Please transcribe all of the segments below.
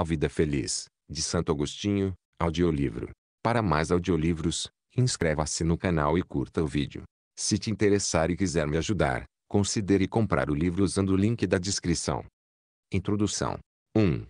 A Vida Feliz, de Santo Agostinho, audiolivro. Para mais audiolivros, inscreva-se no canal e curta o vídeo. Se te interessar e quiser me ajudar, considere comprar o livro usando o link da descrição. Introdução 1.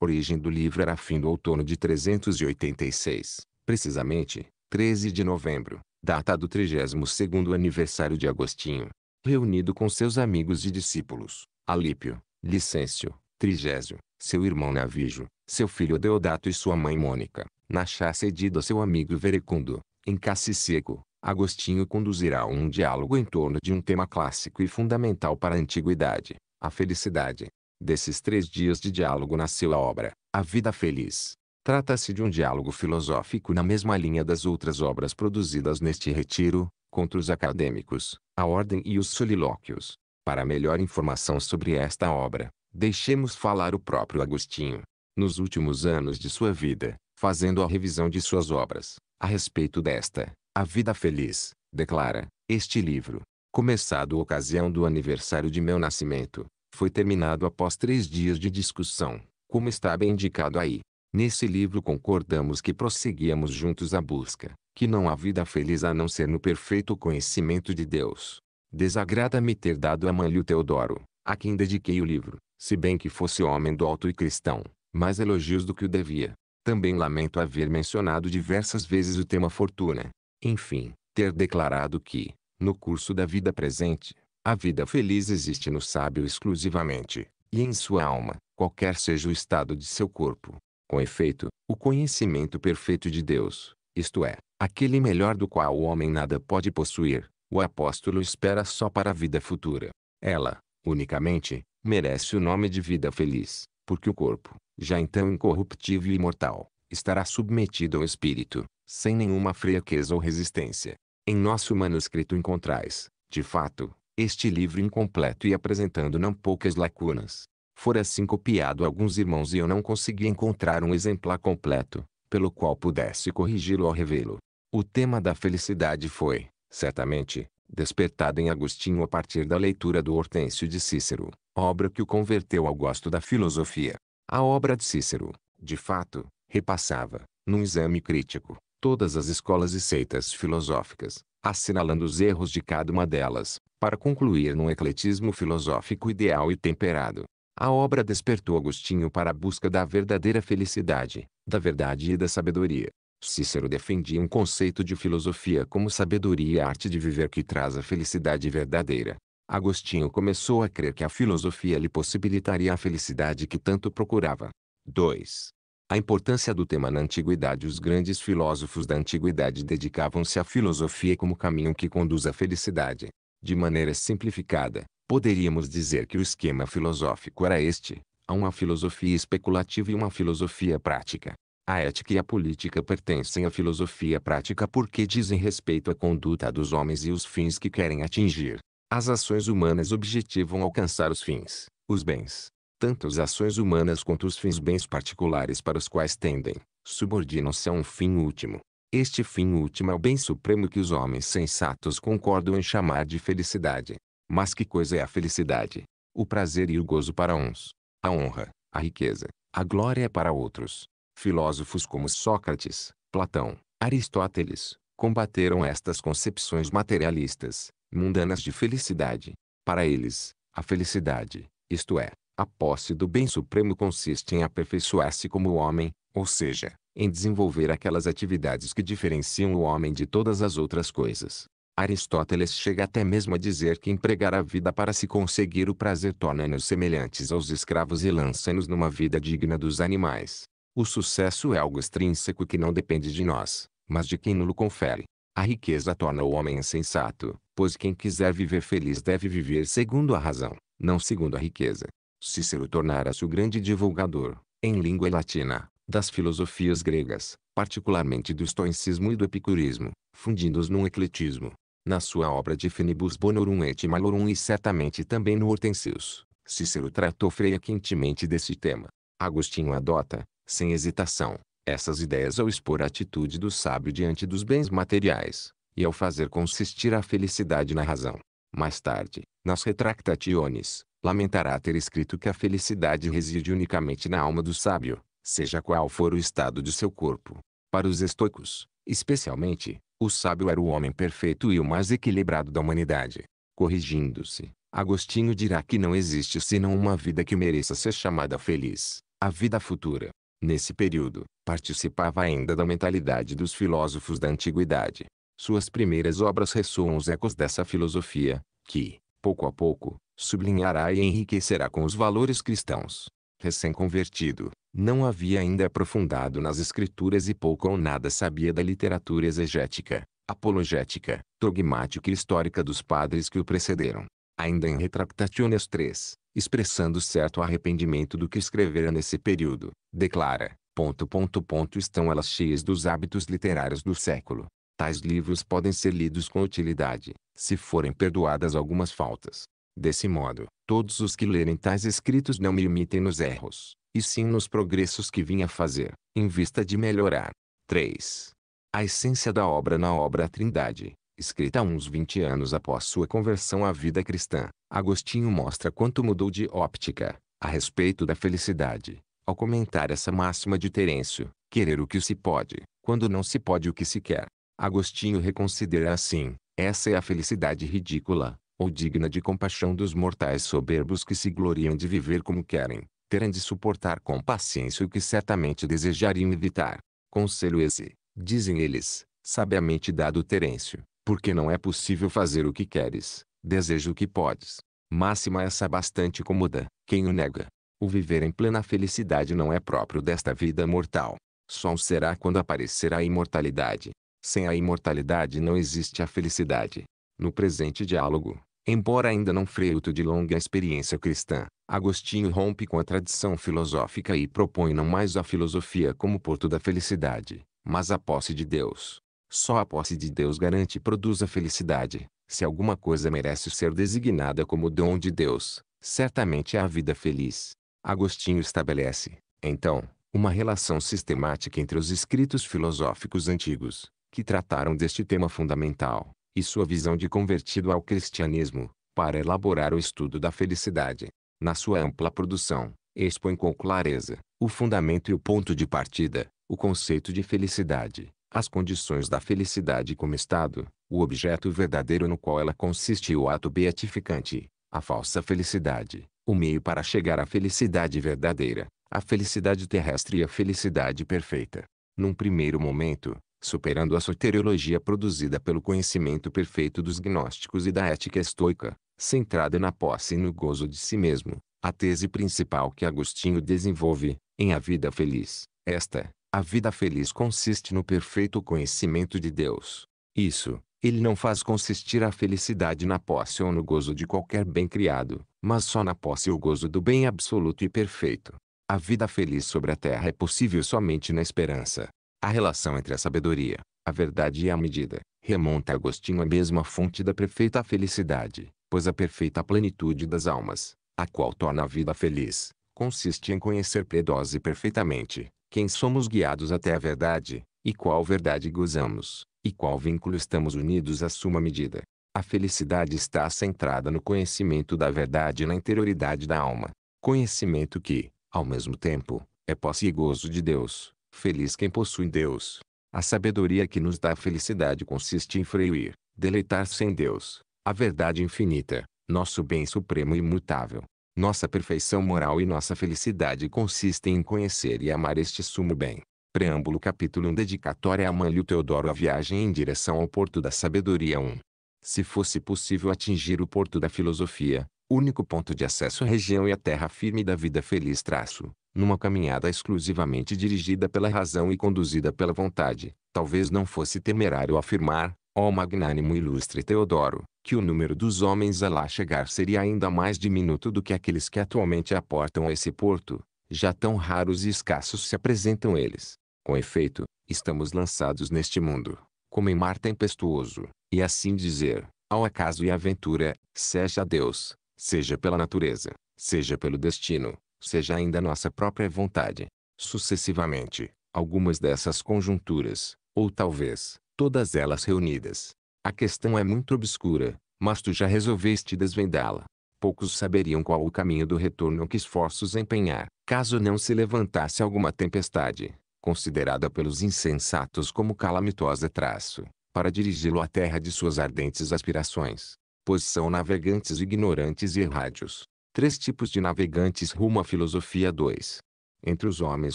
Origem do livro era fim do outono de 386, precisamente, 13 de novembro, data do 32º aniversário de Agostinho. Reunido com seus amigos e discípulos, Alípio, Licêncio, Trigésio, seu irmão Navijo, seu filho Deodato e sua mãe Mônica, na chá cedida a seu amigo Verecundo, em Cassiseco, Agostinho conduzirá um diálogo em torno de um tema clássico e fundamental para a antiguidade, a felicidade. Desses três dias de diálogo nasceu a obra, A Vida Feliz. Trata-se de um diálogo filosófico na mesma linha das outras obras produzidas neste retiro, contra os acadêmicos, a ordem e os solilóquios. Para melhor informação sobre esta obra, Deixemos falar o próprio Agostinho. Nos últimos anos de sua vida, fazendo a revisão de suas obras, a respeito desta, A Vida Feliz, declara, este livro, começado a ocasião do aniversário de meu nascimento, foi terminado após três dias de discussão, como está bem indicado aí. Nesse livro concordamos que prosseguíamos juntos a busca, que não há vida feliz a não ser no perfeito conhecimento de Deus. Desagrada-me ter dado a Manlio Teodoro, a quem dediquei o livro, se bem que fosse homem do alto e cristão, mais elogios do que o devia. Também lamento haver mencionado diversas vezes o tema fortuna. Enfim, ter declarado que, no curso da vida presente, a vida feliz existe no sábio exclusivamente, e em sua alma, qualquer seja o estado de seu corpo. Com efeito, o conhecimento perfeito de Deus, isto é, aquele melhor do qual o homem nada pode possuir, o apóstolo espera só para a vida futura. Ela, unicamente, merece o nome de vida feliz, porque o corpo, já então incorruptível e imortal, estará submetido ao espírito, sem nenhuma fraqueza ou resistência. Em nosso manuscrito encontrais, de fato, este livro incompleto e apresentando não poucas lacunas. Fora assim copiado a alguns irmãos e eu não consegui encontrar um exemplar completo, pelo qual pudesse corrigi-lo ou revê-lo. O tema da felicidade foi, certamente, despertada em Agostinho a partir da leitura do Hortêncio de Cícero, obra que o converteu ao gosto da filosofia. A obra de Cícero, de fato, repassava, num exame crítico, todas as escolas e seitas filosóficas, assinalando os erros de cada uma delas, para concluir num ecletismo filosófico ideal e temperado. A obra despertou Agostinho para a busca da verdadeira felicidade, da verdade e da sabedoria. Cícero defendia um conceito de filosofia como sabedoria e arte de viver que traz a felicidade verdadeira. Agostinho começou a crer que a filosofia lhe possibilitaria a felicidade que tanto procurava. 2. A importância do tema na antiguidade Os grandes filósofos da antiguidade dedicavam-se à filosofia como caminho que conduz à felicidade. De maneira simplificada, poderíamos dizer que o esquema filosófico era este: há uma filosofia especulativa e uma filosofia prática. A ética e a política pertencem à filosofia prática porque dizem respeito à conduta dos homens e os fins que querem atingir. As ações humanas objetivam alcançar os fins, os bens. Tanto as ações humanas quanto os fins bens particulares para os quais tendem, subordinam-se a um fim último. Este fim último é o bem supremo que os homens sensatos concordam em chamar de felicidade. Mas que coisa é a felicidade? O prazer e o gozo para uns, a honra, a riqueza, a glória é para outros, Filósofos como Sócrates, Platão, Aristóteles, combateram estas concepções materialistas, mundanas de felicidade. Para eles, a felicidade, isto é, a posse do bem supremo consiste em aperfeiçoar-se como homem, ou seja, em desenvolver aquelas atividades que diferenciam o homem de todas as outras coisas. Aristóteles chega até mesmo a dizer que empregar a vida para se conseguir o prazer torna-nos semelhantes aos escravos e lança-nos numa vida digna dos animais. O sucesso é algo extrínseco que não depende de nós, mas de quem nulo confere. A riqueza torna o homem insensato, pois quem quiser viver feliz deve viver segundo a razão, não segundo a riqueza. Cícero tornara-se o grande divulgador, em língua latina, das filosofias gregas, particularmente do estoicismo e do epicurismo, fundindo-os num ecletismo. Na sua obra de Finibus Bonorum et Malorum e certamente também no Hortensius, Cícero tratou Freia quentemente desse tema. Agostinho adota, sem hesitação, essas ideias ao expor a atitude do sábio diante dos bens materiais, e ao fazer consistir a felicidade na razão. Mais tarde, nas retractationes, lamentará ter escrito que a felicidade reside unicamente na alma do sábio, seja qual for o estado de seu corpo. Para os estoicos, especialmente, o sábio era o homem perfeito e o mais equilibrado da humanidade. Corrigindo-se, Agostinho dirá que não existe senão uma vida que mereça ser chamada feliz, a vida futura. Nesse período, participava ainda da mentalidade dos filósofos da antiguidade. Suas primeiras obras ressoam os ecos dessa filosofia, que, pouco a pouco, sublinhará e enriquecerá com os valores cristãos. Recém-convertido, não havia ainda aprofundado nas escrituras e pouco ou nada sabia da literatura exegética, apologética, dogmática e histórica dos padres que o precederam ainda em Retractationes 3, expressando certo arrependimento do que escrevera nesse período, declara, ponto, ponto, ponto, estão elas cheias dos hábitos literários do século. Tais livros podem ser lidos com utilidade, se forem perdoadas algumas faltas. Desse modo, todos os que lerem tais escritos não me imitem nos erros, e sim nos progressos que vinha fazer, em vista de melhorar. 3. A essência da obra na obra Trindade, escrita uns 20 anos após sua conversão à vida cristã, Agostinho mostra quanto mudou de óptica, a respeito da felicidade, ao comentar essa máxima de Terêncio, querer o que se pode, quando não se pode o que se quer. Agostinho reconsidera assim, essa é a felicidade ridícula, ou digna de compaixão dos mortais soberbos que se gloriam de viver como querem, terem de suportar com paciência o que certamente desejariam evitar. Conselho esse, dizem eles, sabiamente dado Terêncio, porque não é possível fazer o que queres, deseja o que podes. Máxima essa bastante cômoda, quem o nega. O viver em plena felicidade não é próprio desta vida mortal. Só o será quando aparecer a imortalidade. Sem a imortalidade não existe a felicidade. No presente diálogo, embora ainda não fruto de longa experiência cristã, Agostinho rompe com a tradição filosófica e propõe não mais a filosofia como porto da felicidade, mas a posse de Deus. Só a posse de Deus garante e produz a felicidade. Se alguma coisa merece ser designada como dom de Deus, certamente é a vida feliz. Agostinho estabelece, então, uma relação sistemática entre os escritos filosóficos antigos, que trataram deste tema fundamental, e sua visão de convertido ao cristianismo, para elaborar o estudo da felicidade. Na sua ampla produção, expõe com clareza o fundamento e o ponto de partida, o conceito de felicidade, as condições da felicidade como estado, o objeto verdadeiro no qual ela consiste e o ato beatificante, a falsa felicidade, o meio para chegar à felicidade verdadeira, a felicidade terrestre e a felicidade perfeita. Num primeiro momento, superando a soteriologia produzida pelo conhecimento perfeito dos gnósticos e da ética estoica, centrada na posse e no gozo de si mesmo, a tese principal que Agostinho desenvolve, em A Vida Feliz, esta, a vida feliz consiste no perfeito conhecimento de Deus. Isso, ele não faz consistir a felicidade na posse ou no gozo de qualquer bem criado, mas só na posse ou gozo do bem absoluto e perfeito. A vida feliz sobre a terra é possível somente na esperança. A relação entre a sabedoria, a verdade e a medida, remonta a Agostinho à mesma fonte da perfeita felicidade, pois a perfeita plenitude das almas, a qual torna a vida feliz, consiste em conhecer piedosa e perfeitamente, quem somos guiados até a verdade, e qual verdade gozamos, e qual vínculo estamos unidos à suma medida. A felicidade está centrada no conhecimento da verdade na interioridade da alma. Conhecimento que, ao mesmo tempo, é posse e gozo de Deus. Feliz quem possui Deus. A sabedoria que nos dá a felicidade consiste em fruir, deleitar-se em Deus, a verdade infinita, nosso bem supremo e imutável. Nossa perfeição moral e nossa felicidade consistem em conhecer e amar este sumo bem. Preâmbulo capítulo 1 Dedicatória a Manlio Teodoro A viagem em direção ao porto da sabedoria 1. Se fosse possível atingir o porto da filosofia, único ponto de acesso à região e à terra firme da vida feliz traço, numa caminhada exclusivamente dirigida pela razão e conduzida pela vontade, talvez não fosse temerário afirmar, Ó magnânimo ilustre Teodoro, que o número dos homens a lá chegar seria ainda mais diminuto do que aqueles que atualmente aportam a esse porto, já tão raros e escassos se apresentam eles. Com efeito, estamos lançados neste mundo, como em mar tempestuoso, e assim dizer, ao acaso e à aventura, seja Deus, seja pela natureza, seja pelo destino, seja ainda nossa própria vontade. Sucessivamente, algumas dessas conjunturas, ou talvez, todas elas reunidas. A questão é muito obscura, mas tu já resolveste desvendá-la. Poucos saberiam qual o caminho do retorno que esforços empenhar, caso não se levantasse alguma tempestade, considerada pelos insensatos como calamitosa traço, para dirigi-lo à terra de suas ardentes aspirações. Pois são navegantes ignorantes e errádios. Três tipos de navegantes rumo à filosofia 2. Entre os homens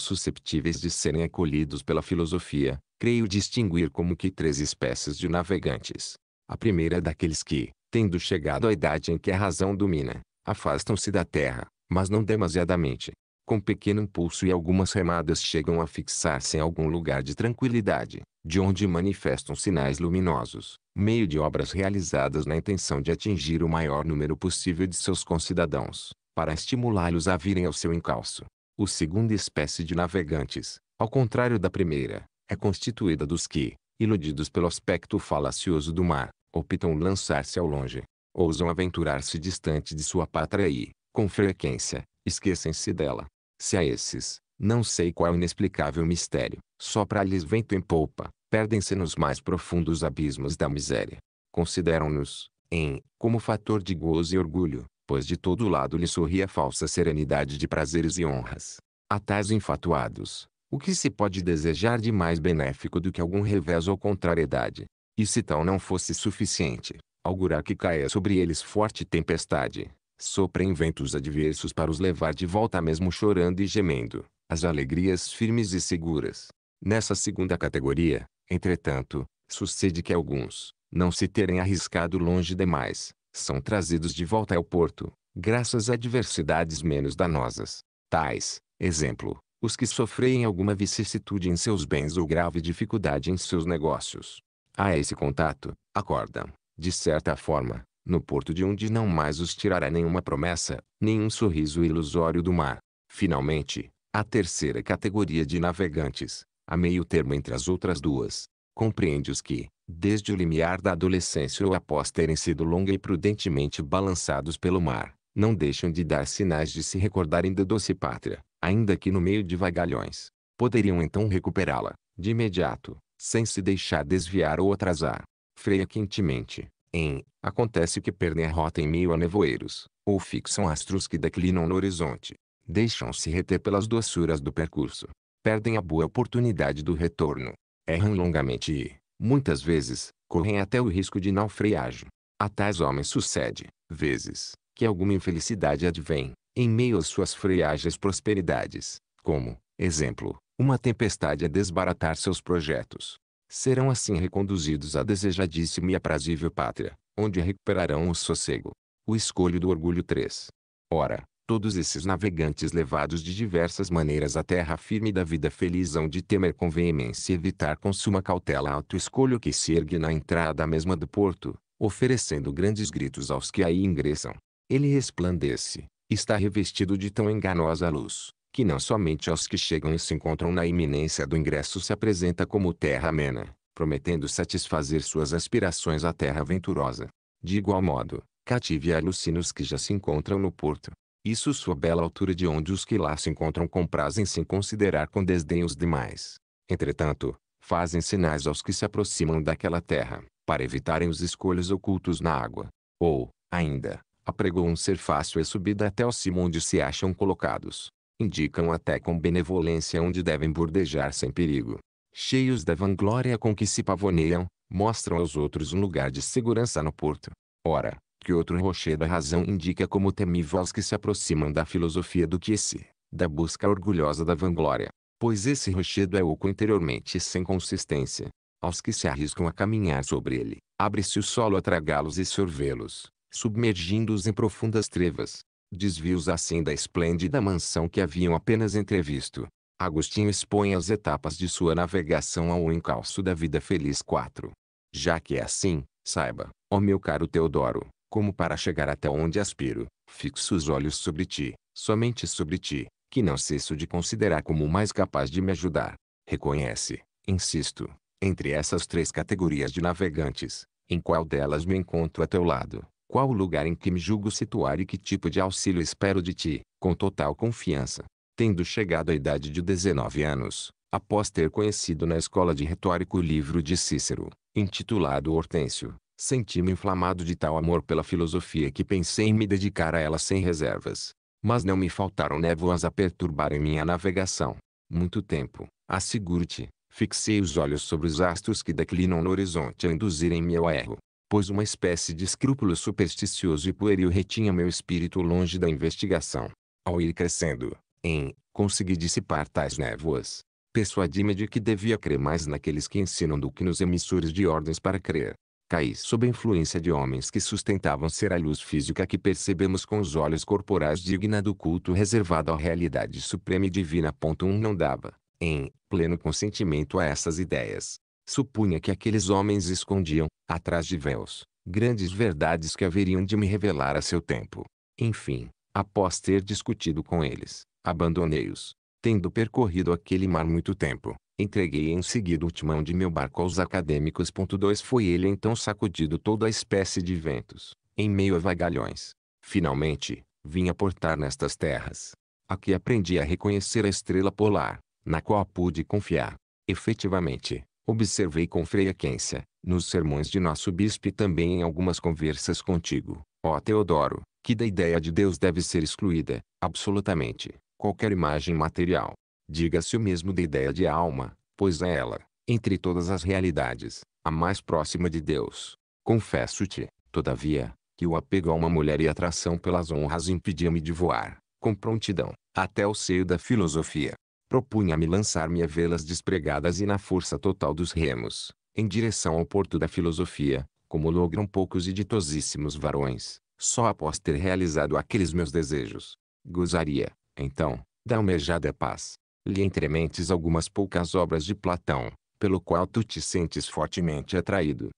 susceptíveis de serem acolhidos pela filosofia, creio distinguir como que três espécies de navegantes. A primeira é daqueles que, tendo chegado à idade em que a razão domina, afastam-se da terra, mas não demasiadamente. Com pequeno impulso e algumas remadas chegam a fixar-se em algum lugar de tranquilidade, de onde manifestam sinais luminosos, meio de obras realizadas na intenção de atingir o maior número possível de seus concidadãos, para estimulá-los a virem ao seu encalço. O segunda espécie de navegantes, ao contrário da primeira, é constituída dos que, iludidos pelo aspecto falacioso do mar, optam lançar-se ao longe, ousam aventurar-se distante de sua pátria e, com frequência, esquecem-se dela. Se a esses, não sei qual inexplicável mistério, só para lhes vento em polpa, perdem-se nos mais profundos abismos da miséria. Consideram-nos, em, como fator de gozo e orgulho, pois de todo lado lhe sorri a falsa serenidade de prazeres e honras. A tais infatuados, o que se pode desejar de mais benéfico do que algum revés ou contrariedade? E se tal não fosse suficiente, augurar que caia sobre eles forte tempestade, soprem ventos adversos para os levar de volta mesmo chorando e gemendo, as alegrias firmes e seguras. Nessa segunda categoria, entretanto, sucede que alguns, não se terem arriscado longe demais, são trazidos de volta ao porto, graças a adversidades menos danosas. Tais, exemplo, os que sofrem alguma vicissitude em seus bens ou grave dificuldade em seus negócios. A esse contato, acordam, de certa forma, no porto de onde não mais os tirará nenhuma promessa, nenhum sorriso ilusório do mar. Finalmente, a terceira categoria de navegantes, a meio termo entre as outras duas, compreende os que, desde o limiar da adolescência ou após terem sido longa e prudentemente balançados pelo mar, não deixam de dar sinais de se recordarem da doce pátria, ainda que no meio de vagalhões, poderiam então recuperá-la, de imediato, sem se deixar desviar ou atrasar. Freia quentemente, em Acontece que perdem a rota em meio a nevoeiros, ou fixam astros que declinam no horizonte. Deixam-se reter pelas doçuras do percurso. Perdem a boa oportunidade do retorno. Erram longamente e, muitas vezes, correm até o risco de naufrágio. A tais homens sucede, vezes, que alguma infelicidade advém, em meio às suas freágeas prosperidades, como, exemplo, uma tempestade a desbaratar seus projetos. Serão assim reconduzidos à desejadíssima e aprazível pátria, onde recuperarão o sossego. O escolho do orgulho 3. Ora, todos esses navegantes levados de diversas maneiras à terra firme da vida feliz hão de temer com veemência evitar com suma cautela alto escolho que se ergue na entrada mesma do porto, oferecendo grandes gritos aos que aí ingressam. Ele resplandece, está revestido de tão enganosa luz, que não somente aos que chegam e se encontram na iminência do ingresso se apresenta como terra amena, prometendo satisfazer suas aspirações à terra venturosa. De igual modo, cative e alucina os que já se encontram no porto. Isso sua bela altura de onde os que lá se encontram comprazem sem considerar com desdém os demais. Entretanto, fazem sinais aos que se aproximam daquela terra, para evitarem os escolhos ocultos na água. Ou, ainda, apregou um ser fácil e subida até o cimo onde se acham colocados. Indicam até com benevolência onde devem bordejar sem perigo. Cheios da vanglória com que se pavoneiam, mostram aos outros um lugar de segurança no porto. Ora, que outro rochedo a razão indica como temível aos que se aproximam da filosofia do que esse, da busca orgulhosa da vanglória. Pois esse rochedo é oco interiormente e sem consistência. Aos que se arriscam a caminhar sobre ele, abre-se o solo a tragá-los e sorvê-los, submergindo-os em profundas trevas. Desvios assim da esplêndida mansão que haviam apenas entrevisto. Agostinho expõe as etapas de sua navegação ao encalço da vida feliz 4. Já que é assim, saiba, ó meu caro Teodoro, como para chegar até onde aspiro, fixo os olhos sobre ti, somente sobre ti, que não cesso de considerar como mais capaz de me ajudar. Reconhece, insisto, entre essas três categorias de navegantes, em qual delas me encontro a teu lado, qual o lugar em que me julgo situar e que tipo de auxílio espero de ti, com total confiança. Tendo chegado à idade de 19 anos, após ter conhecido na escola de retórica o livro de Cícero, intitulado Hortêncio, senti-me inflamado de tal amor pela filosofia que pensei em me dedicar a ela sem reservas. Mas não me faltaram névoas a perturbarem minha navegação. Muito tempo, asseguro-te, fixei os olhos sobre os astros que declinam no horizonte a induzirem-me ao erro pois uma espécie de escrúpulo supersticioso e pueril retinha meu espírito longe da investigação. Ao ir crescendo, em, consegui dissipar tais névoas. Persuadi-me de que devia crer mais naqueles que ensinam do que nos emissores de ordens para crer. Caí sob a influência de homens que sustentavam ser a luz física que percebemos com os olhos corporais digna do culto reservado à realidade suprema e divina. Um não dava, em, pleno consentimento a essas ideias supunha que aqueles homens escondiam, atrás de véus, grandes verdades que haveriam de me revelar a seu tempo. Enfim, após ter discutido com eles, abandonei-os. Tendo percorrido aquele mar muito tempo, entreguei em seguida o timão de meu barco aos acadêmicos. 2 Foi ele então sacudido toda a espécie de ventos, em meio a vagalhões. Finalmente, vim aportar nestas terras. Aqui aprendi a reconhecer a estrela polar, na qual pude confiar. Efetivamente, Observei com frequência, nos sermões de nosso bispo e também em algumas conversas contigo, ó Teodoro, que da ideia de Deus deve ser excluída, absolutamente, qualquer imagem material. Diga-se o mesmo da ideia de alma, pois é ela, entre todas as realidades, a mais próxima de Deus. Confesso-te, todavia, que o apego a uma mulher e a atração pelas honras impedia-me de voar, com prontidão, até o seio da filosofia propunha-me lançar-me a vê-las despregadas e na força total dos remos, em direção ao porto da filosofia, como logram poucos e ditosíssimos varões, só após ter realizado aqueles meus desejos. Gozaria, então, da almejada paz. Li entrementes algumas poucas obras de Platão, pelo qual tu te sentes fortemente atraído.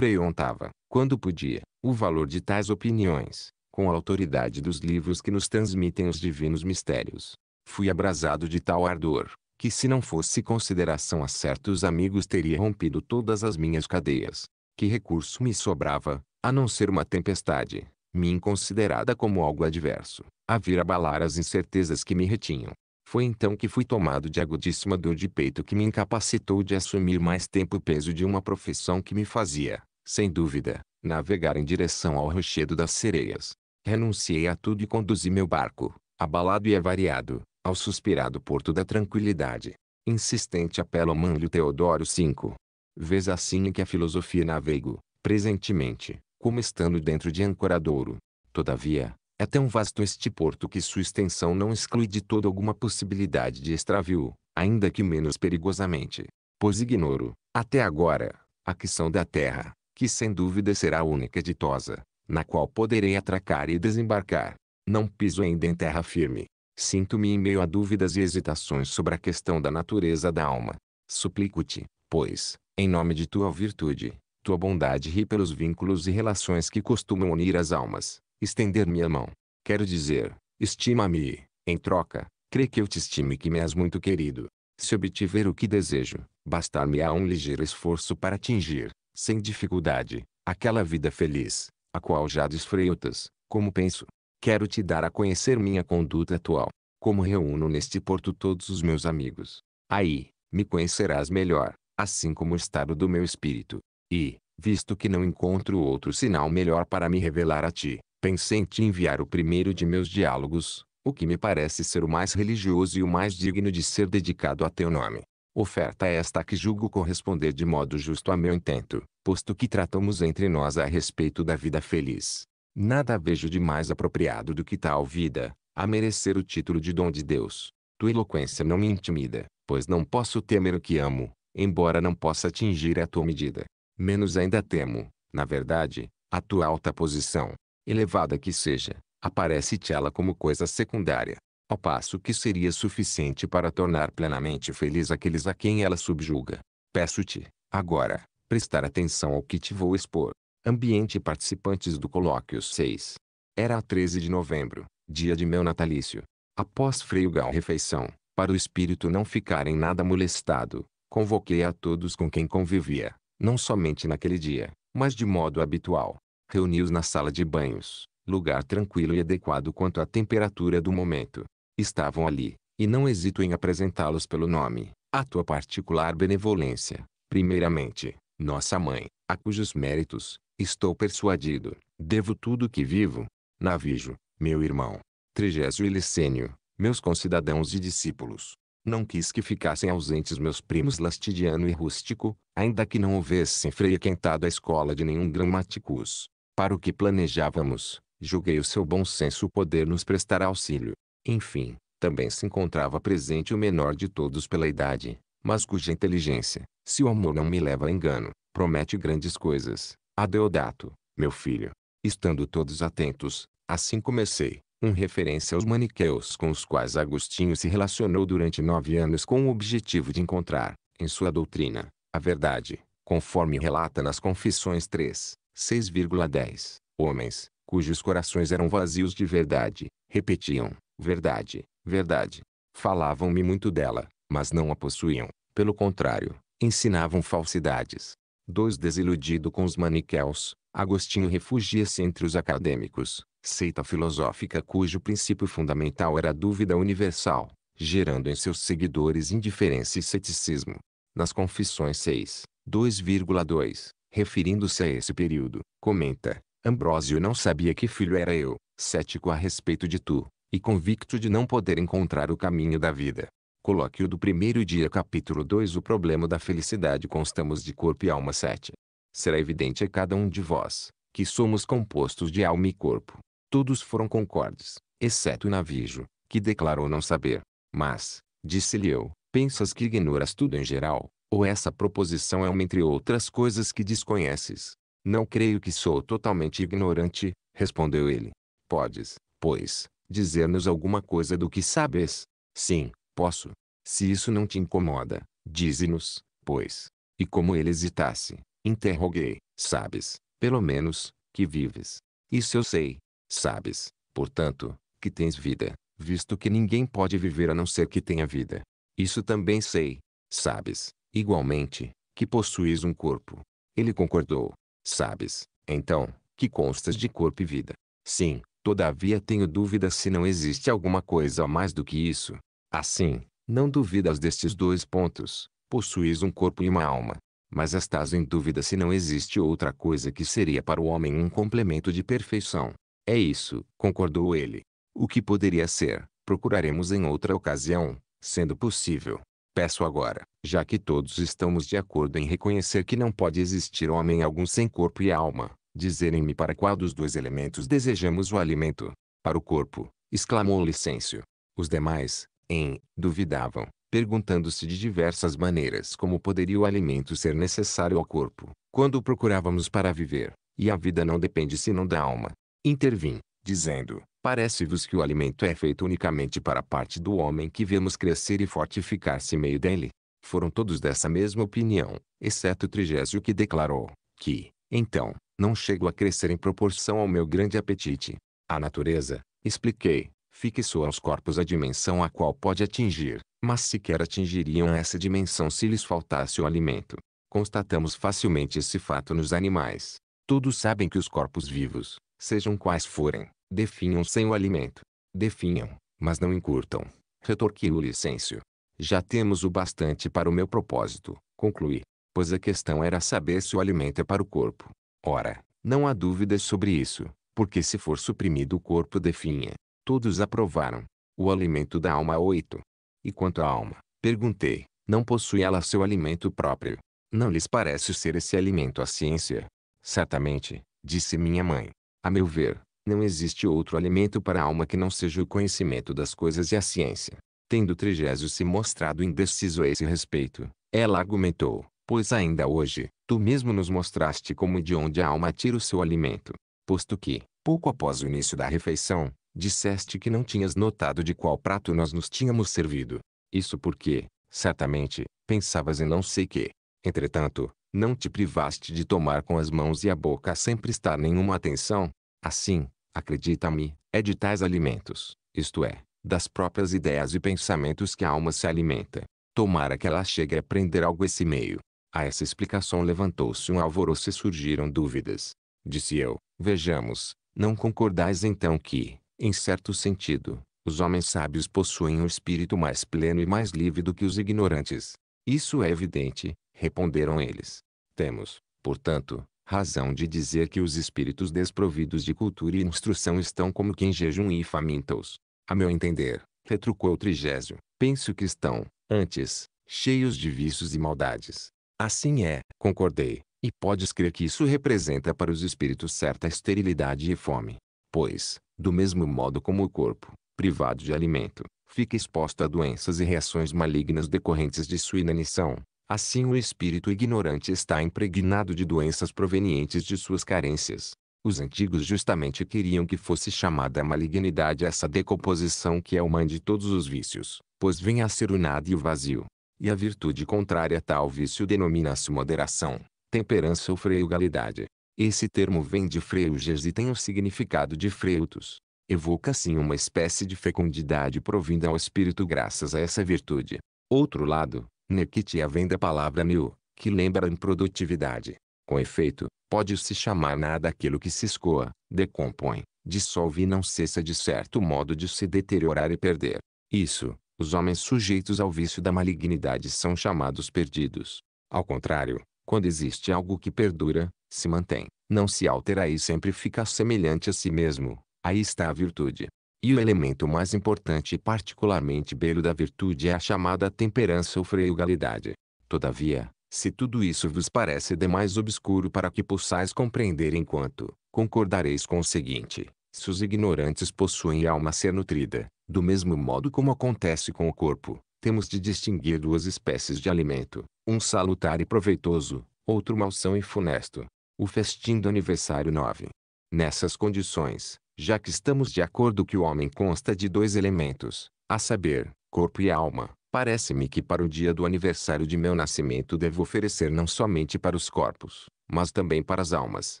Ontava, quando podia, o valor de tais opiniões, com a autoridade dos livros que nos transmitem os divinos mistérios. Fui abrasado de tal ardor, que se não fosse consideração a certos amigos teria rompido todas as minhas cadeias. Que recurso me sobrava, a não ser uma tempestade, mim considerada como algo adverso, a vir abalar as incertezas que me retinham. Foi então que fui tomado de agudíssima dor de peito que me incapacitou de assumir mais tempo o peso de uma profissão que me fazia, sem dúvida, navegar em direção ao rochedo das sereias. Renunciei a tudo e conduzi meu barco, abalado e avariado, ao suspirado porto da tranquilidade. Insistente apelo a Manlio Teodoro V. Vês assim que a filosofia navego, presentemente, como estando dentro de Ancoradouro. Todavia, é tão vasto este porto que sua extensão não exclui de todo alguma possibilidade de extravio, ainda que menos perigosamente. Pois ignoro, até agora, a questão da terra, que sem dúvida será a única ditosa, na qual poderei atracar e desembarcar. Não piso ainda em terra firme, Sinto-me em meio a dúvidas e hesitações sobre a questão da natureza da alma. Suplico-te, pois, em nome de tua virtude, tua bondade ri pelos vínculos e relações que costumam unir as almas, estender me a mão. Quero dizer, estima-me, em troca, crê que eu te estime que me és muito querido. Se obtiver o que desejo, bastar-me-á um ligeiro esforço para atingir, sem dificuldade, aquela vida feliz, a qual já desfreutas, como penso. Quero te dar a conhecer minha conduta atual, como reúno neste porto todos os meus amigos. Aí, me conhecerás melhor, assim como o estado do meu espírito. E, visto que não encontro outro sinal melhor para me revelar a ti, pensei em te enviar o primeiro de meus diálogos, o que me parece ser o mais religioso e o mais digno de ser dedicado a teu nome. Oferta esta que julgo corresponder de modo justo a meu intento, posto que tratamos entre nós a respeito da vida feliz, Nada vejo de mais apropriado do que tal vida, a merecer o título de dom de Deus. Tua eloquência não me intimida, pois não posso temer o que amo, embora não possa atingir a tua medida. Menos ainda temo, na verdade, a tua alta posição, elevada que seja, aparece-te ela como coisa secundária, ao passo que seria suficiente para tornar plenamente feliz aqueles a quem ela subjuga. Peço-te, agora, prestar atenção ao que te vou expor. Ambiente e participantes do colóquio 6. Era a 13 de novembro, dia de meu natalício. Após gal refeição, para o espírito não ficar em nada molestado, convoquei a todos com quem convivia, não somente naquele dia, mas de modo habitual. Reuni-os na sala de banhos, lugar tranquilo e adequado quanto à temperatura do momento. Estavam ali, e não hesito em apresentá-los pelo nome, à tua particular benevolência. Primeiramente, nossa mãe, a cujos méritos, Estou persuadido, devo tudo que vivo, Navijo, meu irmão, Trigésio e Licênio, meus concidadãos e discípulos. Não quis que ficassem ausentes meus primos Lastidiano e Rústico, ainda que não houvessem frequentado a escola de nenhum gramaticus. Para o que planejávamos, julguei o seu bom senso poder nos prestar auxílio. Enfim, também se encontrava presente o menor de todos pela idade, mas cuja inteligência, se o amor não me leva a engano, promete grandes coisas. Adeodato, meu filho. Estando todos atentos, assim comecei, um referência aos maniqueus com os quais Agostinho se relacionou durante nove anos com o objetivo de encontrar, em sua doutrina, a verdade, conforme relata nas Confissões 3, 6,10. Homens, cujos corações eram vazios de verdade, repetiam, verdade, verdade. Falavam-me muito dela, mas não a possuíam. Pelo contrário, ensinavam falsidades, 2. Desiludido com os maniqueus, Agostinho refugia-se entre os acadêmicos, seita filosófica cujo princípio fundamental era a dúvida universal, gerando em seus seguidores indiferença e ceticismo. Nas Confissões 6, 2,2, referindo-se a esse período, comenta, Ambrósio não sabia que filho era eu, cético a respeito de tu, e convicto de não poder encontrar o caminho da vida, Colóquio do primeiro dia capítulo 2 O problema da felicidade constamos de corpo e alma 7. Será evidente a cada um de vós, que somos compostos de alma e corpo. Todos foram concordes, exceto o Navijo, que declarou não saber. Mas, disse-lhe eu, pensas que ignoras tudo em geral, ou essa proposição é uma entre outras coisas que desconheces. Não creio que sou totalmente ignorante, respondeu ele. Podes, pois, dizer-nos alguma coisa do que sabes? Sim, Posso, se isso não te incomoda, dize-nos, pois. E como ele hesitasse, interroguei, sabes, pelo menos, que vives. Isso eu sei. Sabes, portanto, que tens vida, visto que ninguém pode viver a não ser que tenha vida. Isso também sei. Sabes, igualmente, que possuis um corpo. Ele concordou. Sabes, então, que constas de corpo e vida. Sim, todavia tenho dúvida se não existe alguma coisa a mais do que isso. Assim, não duvidas destes dois pontos. Possuis um corpo e uma alma. Mas estás em dúvida se não existe outra coisa que seria para o homem um complemento de perfeição. É isso, concordou ele. O que poderia ser, procuraremos em outra ocasião, sendo possível. Peço agora, já que todos estamos de acordo em reconhecer que não pode existir homem algum sem corpo e alma, dizerem-me para qual dos dois elementos desejamos o alimento. Para o corpo, exclamou Licêncio. Os demais, em duvidavam, perguntando-se de diversas maneiras como poderia o alimento ser necessário ao corpo, quando o procurávamos para viver, e a vida não depende senão da alma. Intervim, dizendo: Parece-vos que o alimento é feito unicamente para a parte do homem que vemos crescer e fortificar-se meio dele. Foram todos dessa mesma opinião, exceto Trigésio que declarou que, então, não chego a crescer em proporção ao meu grande apetite. A natureza, expliquei, fixou aos corpos a dimensão a qual pode atingir, mas sequer atingiriam essa dimensão se lhes faltasse o alimento. Constatamos facilmente esse fato nos animais. Todos sabem que os corpos vivos, sejam quais forem, definham sem o alimento. Definham, mas não encurtam. Retorquiu Licêncio. Já temos o bastante para o meu propósito, concluí, pois a questão era saber se o alimento é para o corpo. Ora, não há dúvidas sobre isso, porque se for suprimido o corpo definha, Todos aprovaram. O alimento da alma 8. E quanto à alma, perguntei, não possui ela seu alimento próprio? Não lhes parece ser esse alimento a ciência? Certamente, disse minha mãe. A meu ver, não existe outro alimento para a alma que não seja o conhecimento das coisas e a ciência. Tendo Trigésio se mostrado indeciso a esse respeito, ela argumentou, pois ainda hoje, tu mesmo nos mostraste como e de onde a alma tira o seu alimento. Posto que, pouco após o início da refeição, disseste que não tinhas notado de qual prato nós nos tínhamos servido. Isso porque, certamente, pensavas em não sei que. Entretanto, não te privaste de tomar com as mãos e a boca sem prestar nenhuma atenção. Assim, acredita-me, é de tais alimentos, isto é, das próprias ideias e pensamentos que a alma se alimenta. Tomara que ela chegue a aprender algo esse meio. A essa explicação levantou-se um alvoroço e surgiram dúvidas. Disse eu, vejamos, não concordais então que, em certo sentido, os homens sábios possuem um espírito mais pleno e mais livre do que os ignorantes. Isso é evidente, responderam eles. Temos, portanto, razão de dizer que os espíritos desprovidos de cultura e instrução estão como quem jejum e famintos. A meu entender, retrucou Trigésio, penso que estão, antes, cheios de vícios e maldades. Assim é, concordei, e podes crer que isso representa para os espíritos certa esterilidade e fome. Pois, do mesmo modo como o corpo, privado de alimento, fica exposto a doenças e reações malignas decorrentes de sua inanição, assim o espírito ignorante está impregnado de doenças provenientes de suas carências. Os antigos justamente queriam que fosse chamada malignidade essa decomposição que é a mãe de todos os vícios, pois vem a ser o nada e o vazio. E a virtude contrária a tal vício denomina-se moderação, temperança ou frugalidade. Esse termo vem de freuges e tem o significado de freutos. Evoca assim uma espécie de fecundidade provinda ao espírito graças a essa virtude. Outro lado, Nekitia vem da palavra new, que lembra a improdutividade. Com efeito, pode-se chamar nada aquilo que se escoa, decompõe, dissolve e não cessa de certo modo de se deteriorar e perder. Isso, os homens sujeitos ao vício da malignidade são chamados perdidos. Ao contrário, quando existe algo que perdura, se mantém, não se altera e sempre fica semelhante a si mesmo, aí está a virtude. E o elemento mais importante e particularmente belo da virtude é a chamada temperança ou freugalidade. Todavia, se tudo isso vos parece demais obscuro para que possais compreender enquanto, concordareis com o seguinte, se os ignorantes possuem alma ser nutrida, do mesmo modo como acontece com o corpo, temos de distinguir duas espécies de alimento, um salutar e proveitoso, outro malsão e funesto o festim do aniversário 9. Nessas condições, já que estamos de acordo que o homem consta de dois elementos, a saber, corpo e alma, parece-me que para o dia do aniversário de meu nascimento devo oferecer não somente para os corpos, mas também para as almas,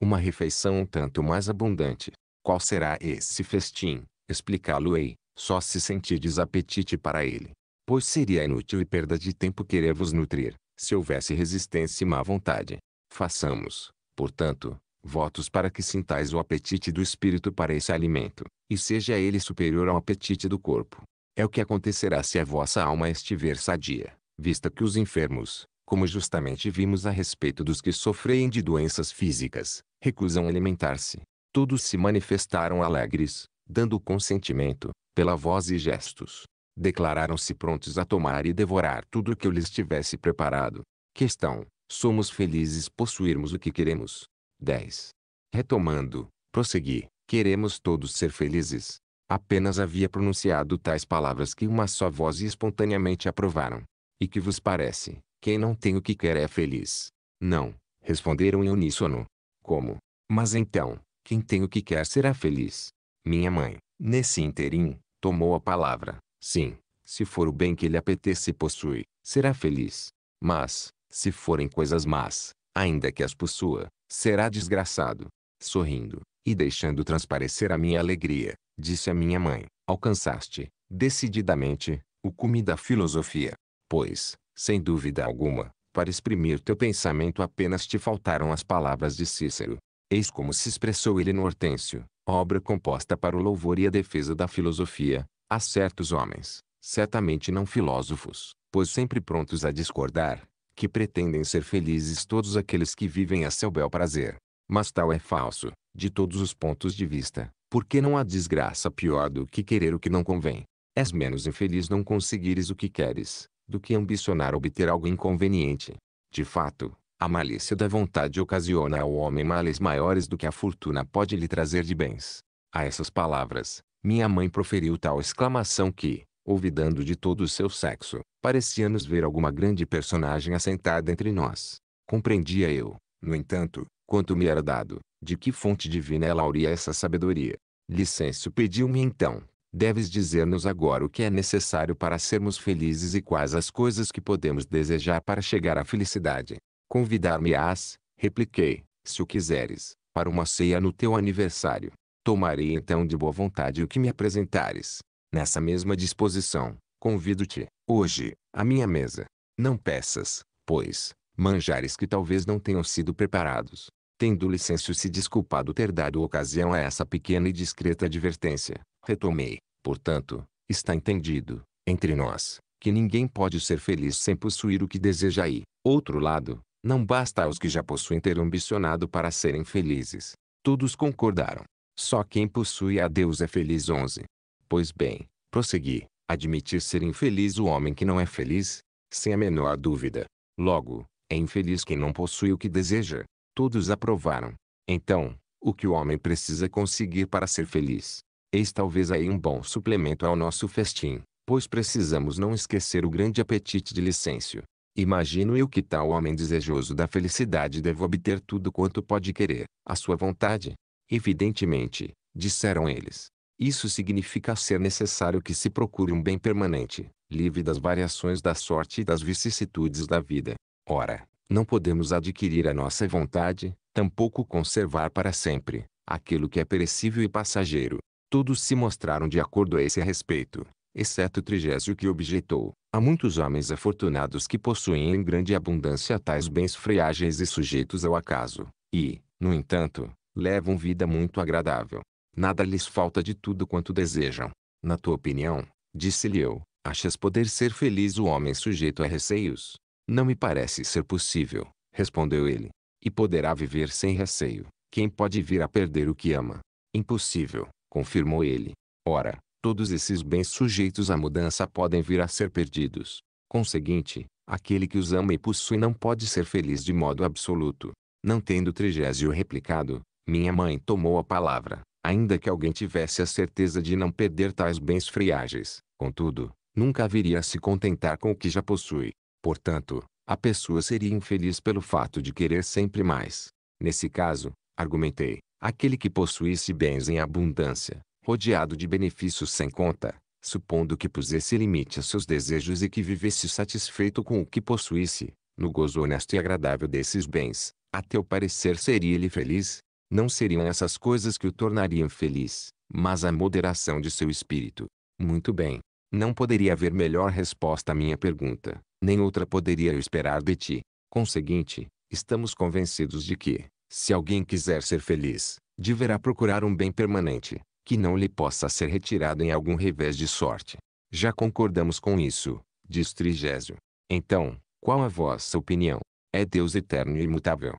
uma refeição um tanto mais abundante. Qual será esse festim? Explicá-lo-ei, só se sentirdes apetite para ele. Pois seria inútil e perda de tempo querer vos nutrir, se houvesse resistência e má vontade. Façamos, Portanto, votos para que sintais o apetite do espírito para esse alimento, e seja ele superior ao apetite do corpo. É o que acontecerá se a vossa alma estiver sadia, vista que os enfermos, como justamente vimos a respeito dos que sofrem de doenças físicas, recusam alimentar-se. Todos se manifestaram alegres, dando consentimento, pela voz e gestos. Declararam-se prontos a tomar e devorar tudo o que eu lhes tivesse preparado. Questão Somos felizes possuirmos o que queremos. 10. Retomando, prossegui, queremos todos ser felizes. Apenas havia pronunciado tais palavras que uma só voz espontaneamente aprovaram. E que vos parece, quem não tem o que quer é feliz? Não, responderam em uníssono. Como? Mas então, quem tem o que quer será feliz. Minha mãe, nesse interim, tomou a palavra. Sim, se for o bem que lhe apetece possuir, será feliz. Mas, se forem coisas más, ainda que as possua, será desgraçado. Sorrindo, e deixando transparecer a minha alegria, disse a minha mãe, alcançaste, decididamente, o cume da filosofia. Pois, sem dúvida alguma, para exprimir teu pensamento apenas te faltaram as palavras de Cícero. Eis como se expressou ele no Hortêncio, obra composta para o louvor e a defesa da filosofia, a certos homens, certamente não filósofos, pois sempre prontos a discordar, que pretendem ser felizes todos aqueles que vivem a seu bel prazer. Mas tal é falso, de todos os pontos de vista, porque não há desgraça pior do que querer o que não convém. És menos infeliz não conseguires o que queres, do que ambicionar obter algo inconveniente. De fato, a malícia da vontade ocasiona ao homem males maiores do que a fortuna pode lhe trazer de bens. A essas palavras, minha mãe proferiu tal exclamação que, ouvidando de todo o seu sexo, parecia-nos ver alguma grande personagem assentada entre nós. Compreendia eu, no entanto, quanto me era dado, de que fonte divina ela auria essa sabedoria. Licêncio pediu-me então, deves dizer-nos agora o que é necessário para sermos felizes e quais as coisas que podemos desejar para chegar à felicidade. Convidar-me-ás, repliquei, se o quiseres, para uma ceia no teu aniversário. Tomarei então de boa vontade o que me apresentares. Nessa mesma disposição, convido-te, hoje, à minha mesa. Não peças, pois, manjares que talvez não tenham sido preparados. Tendo licença se desculpado ter dado ocasião a essa pequena e discreta advertência, retomei, portanto, está entendido, entre nós, que ninguém pode ser feliz sem possuir o que deseja e, outro lado, não basta aos que já possuem ter ambicionado para serem felizes. Todos concordaram. Só quem possui a Deus é feliz. 11. Pois bem, prossegui, admitir ser infeliz o homem que não é feliz, sem a menor dúvida. Logo, é infeliz quem não possui o que deseja. Todos aprovaram. Então, o que o homem precisa conseguir para ser feliz? Eis talvez aí um bom suplemento ao nosso festim, pois precisamos não esquecer o grande apetite de licêncio. Imagino eu que tal homem desejoso da felicidade deve obter tudo quanto pode querer, à sua vontade. Evidentemente, disseram eles. Isso significa ser necessário que se procure um bem permanente, livre das variações da sorte e das vicissitudes da vida. Ora, não podemos adquirir a nossa vontade, tampouco conservar para sempre, aquilo que é perecível e passageiro. Todos se mostraram de acordo a esse respeito, exceto Trigésio que objetou. Há muitos homens afortunados que possuem em grande abundância tais bens freágeis e sujeitos ao acaso, e, no entanto, levam vida muito agradável. Nada lhes falta de tudo quanto desejam. Na tua opinião, disse-lhe eu, achas poder ser feliz o homem sujeito a receios? Não me parece ser possível, respondeu ele. E poderá viver sem receio. Quem pode vir a perder o que ama? Impossível, confirmou ele. Ora, todos esses bens sujeitos à mudança podem vir a ser perdidos. Conseguinte, aquele que os ama e possui não pode ser feliz de modo absoluto. Não tendo trigésio replicado, minha mãe tomou a palavra, ainda que alguém tivesse a certeza de não perder tais bens friágeis, contudo, nunca viria a se contentar com o que já possui. Portanto, a pessoa seria infeliz pelo fato de querer sempre mais. Nesse caso, argumentei, aquele que possuísse bens em abundância, rodeado de benefícios sem conta, supondo que pusesse limite a seus desejos e que vivesse satisfeito com o que possuísse, no gozo honesto e agradável desses bens, a teu parecer seria ele feliz? Não seriam essas coisas que o tornariam feliz, mas a moderação de seu espírito. Muito bem. Não poderia haver melhor resposta à minha pergunta, nem outra poderia eu esperar de ti. Conseguinte, estamos convencidos de que, se alguém quiser ser feliz, deverá procurar um bem permanente, que não lhe possa ser retirado em algum revés de sorte. Já concordamos com isso, diz Trigésio. Então, qual a vossa opinião? É Deus eterno e imutável,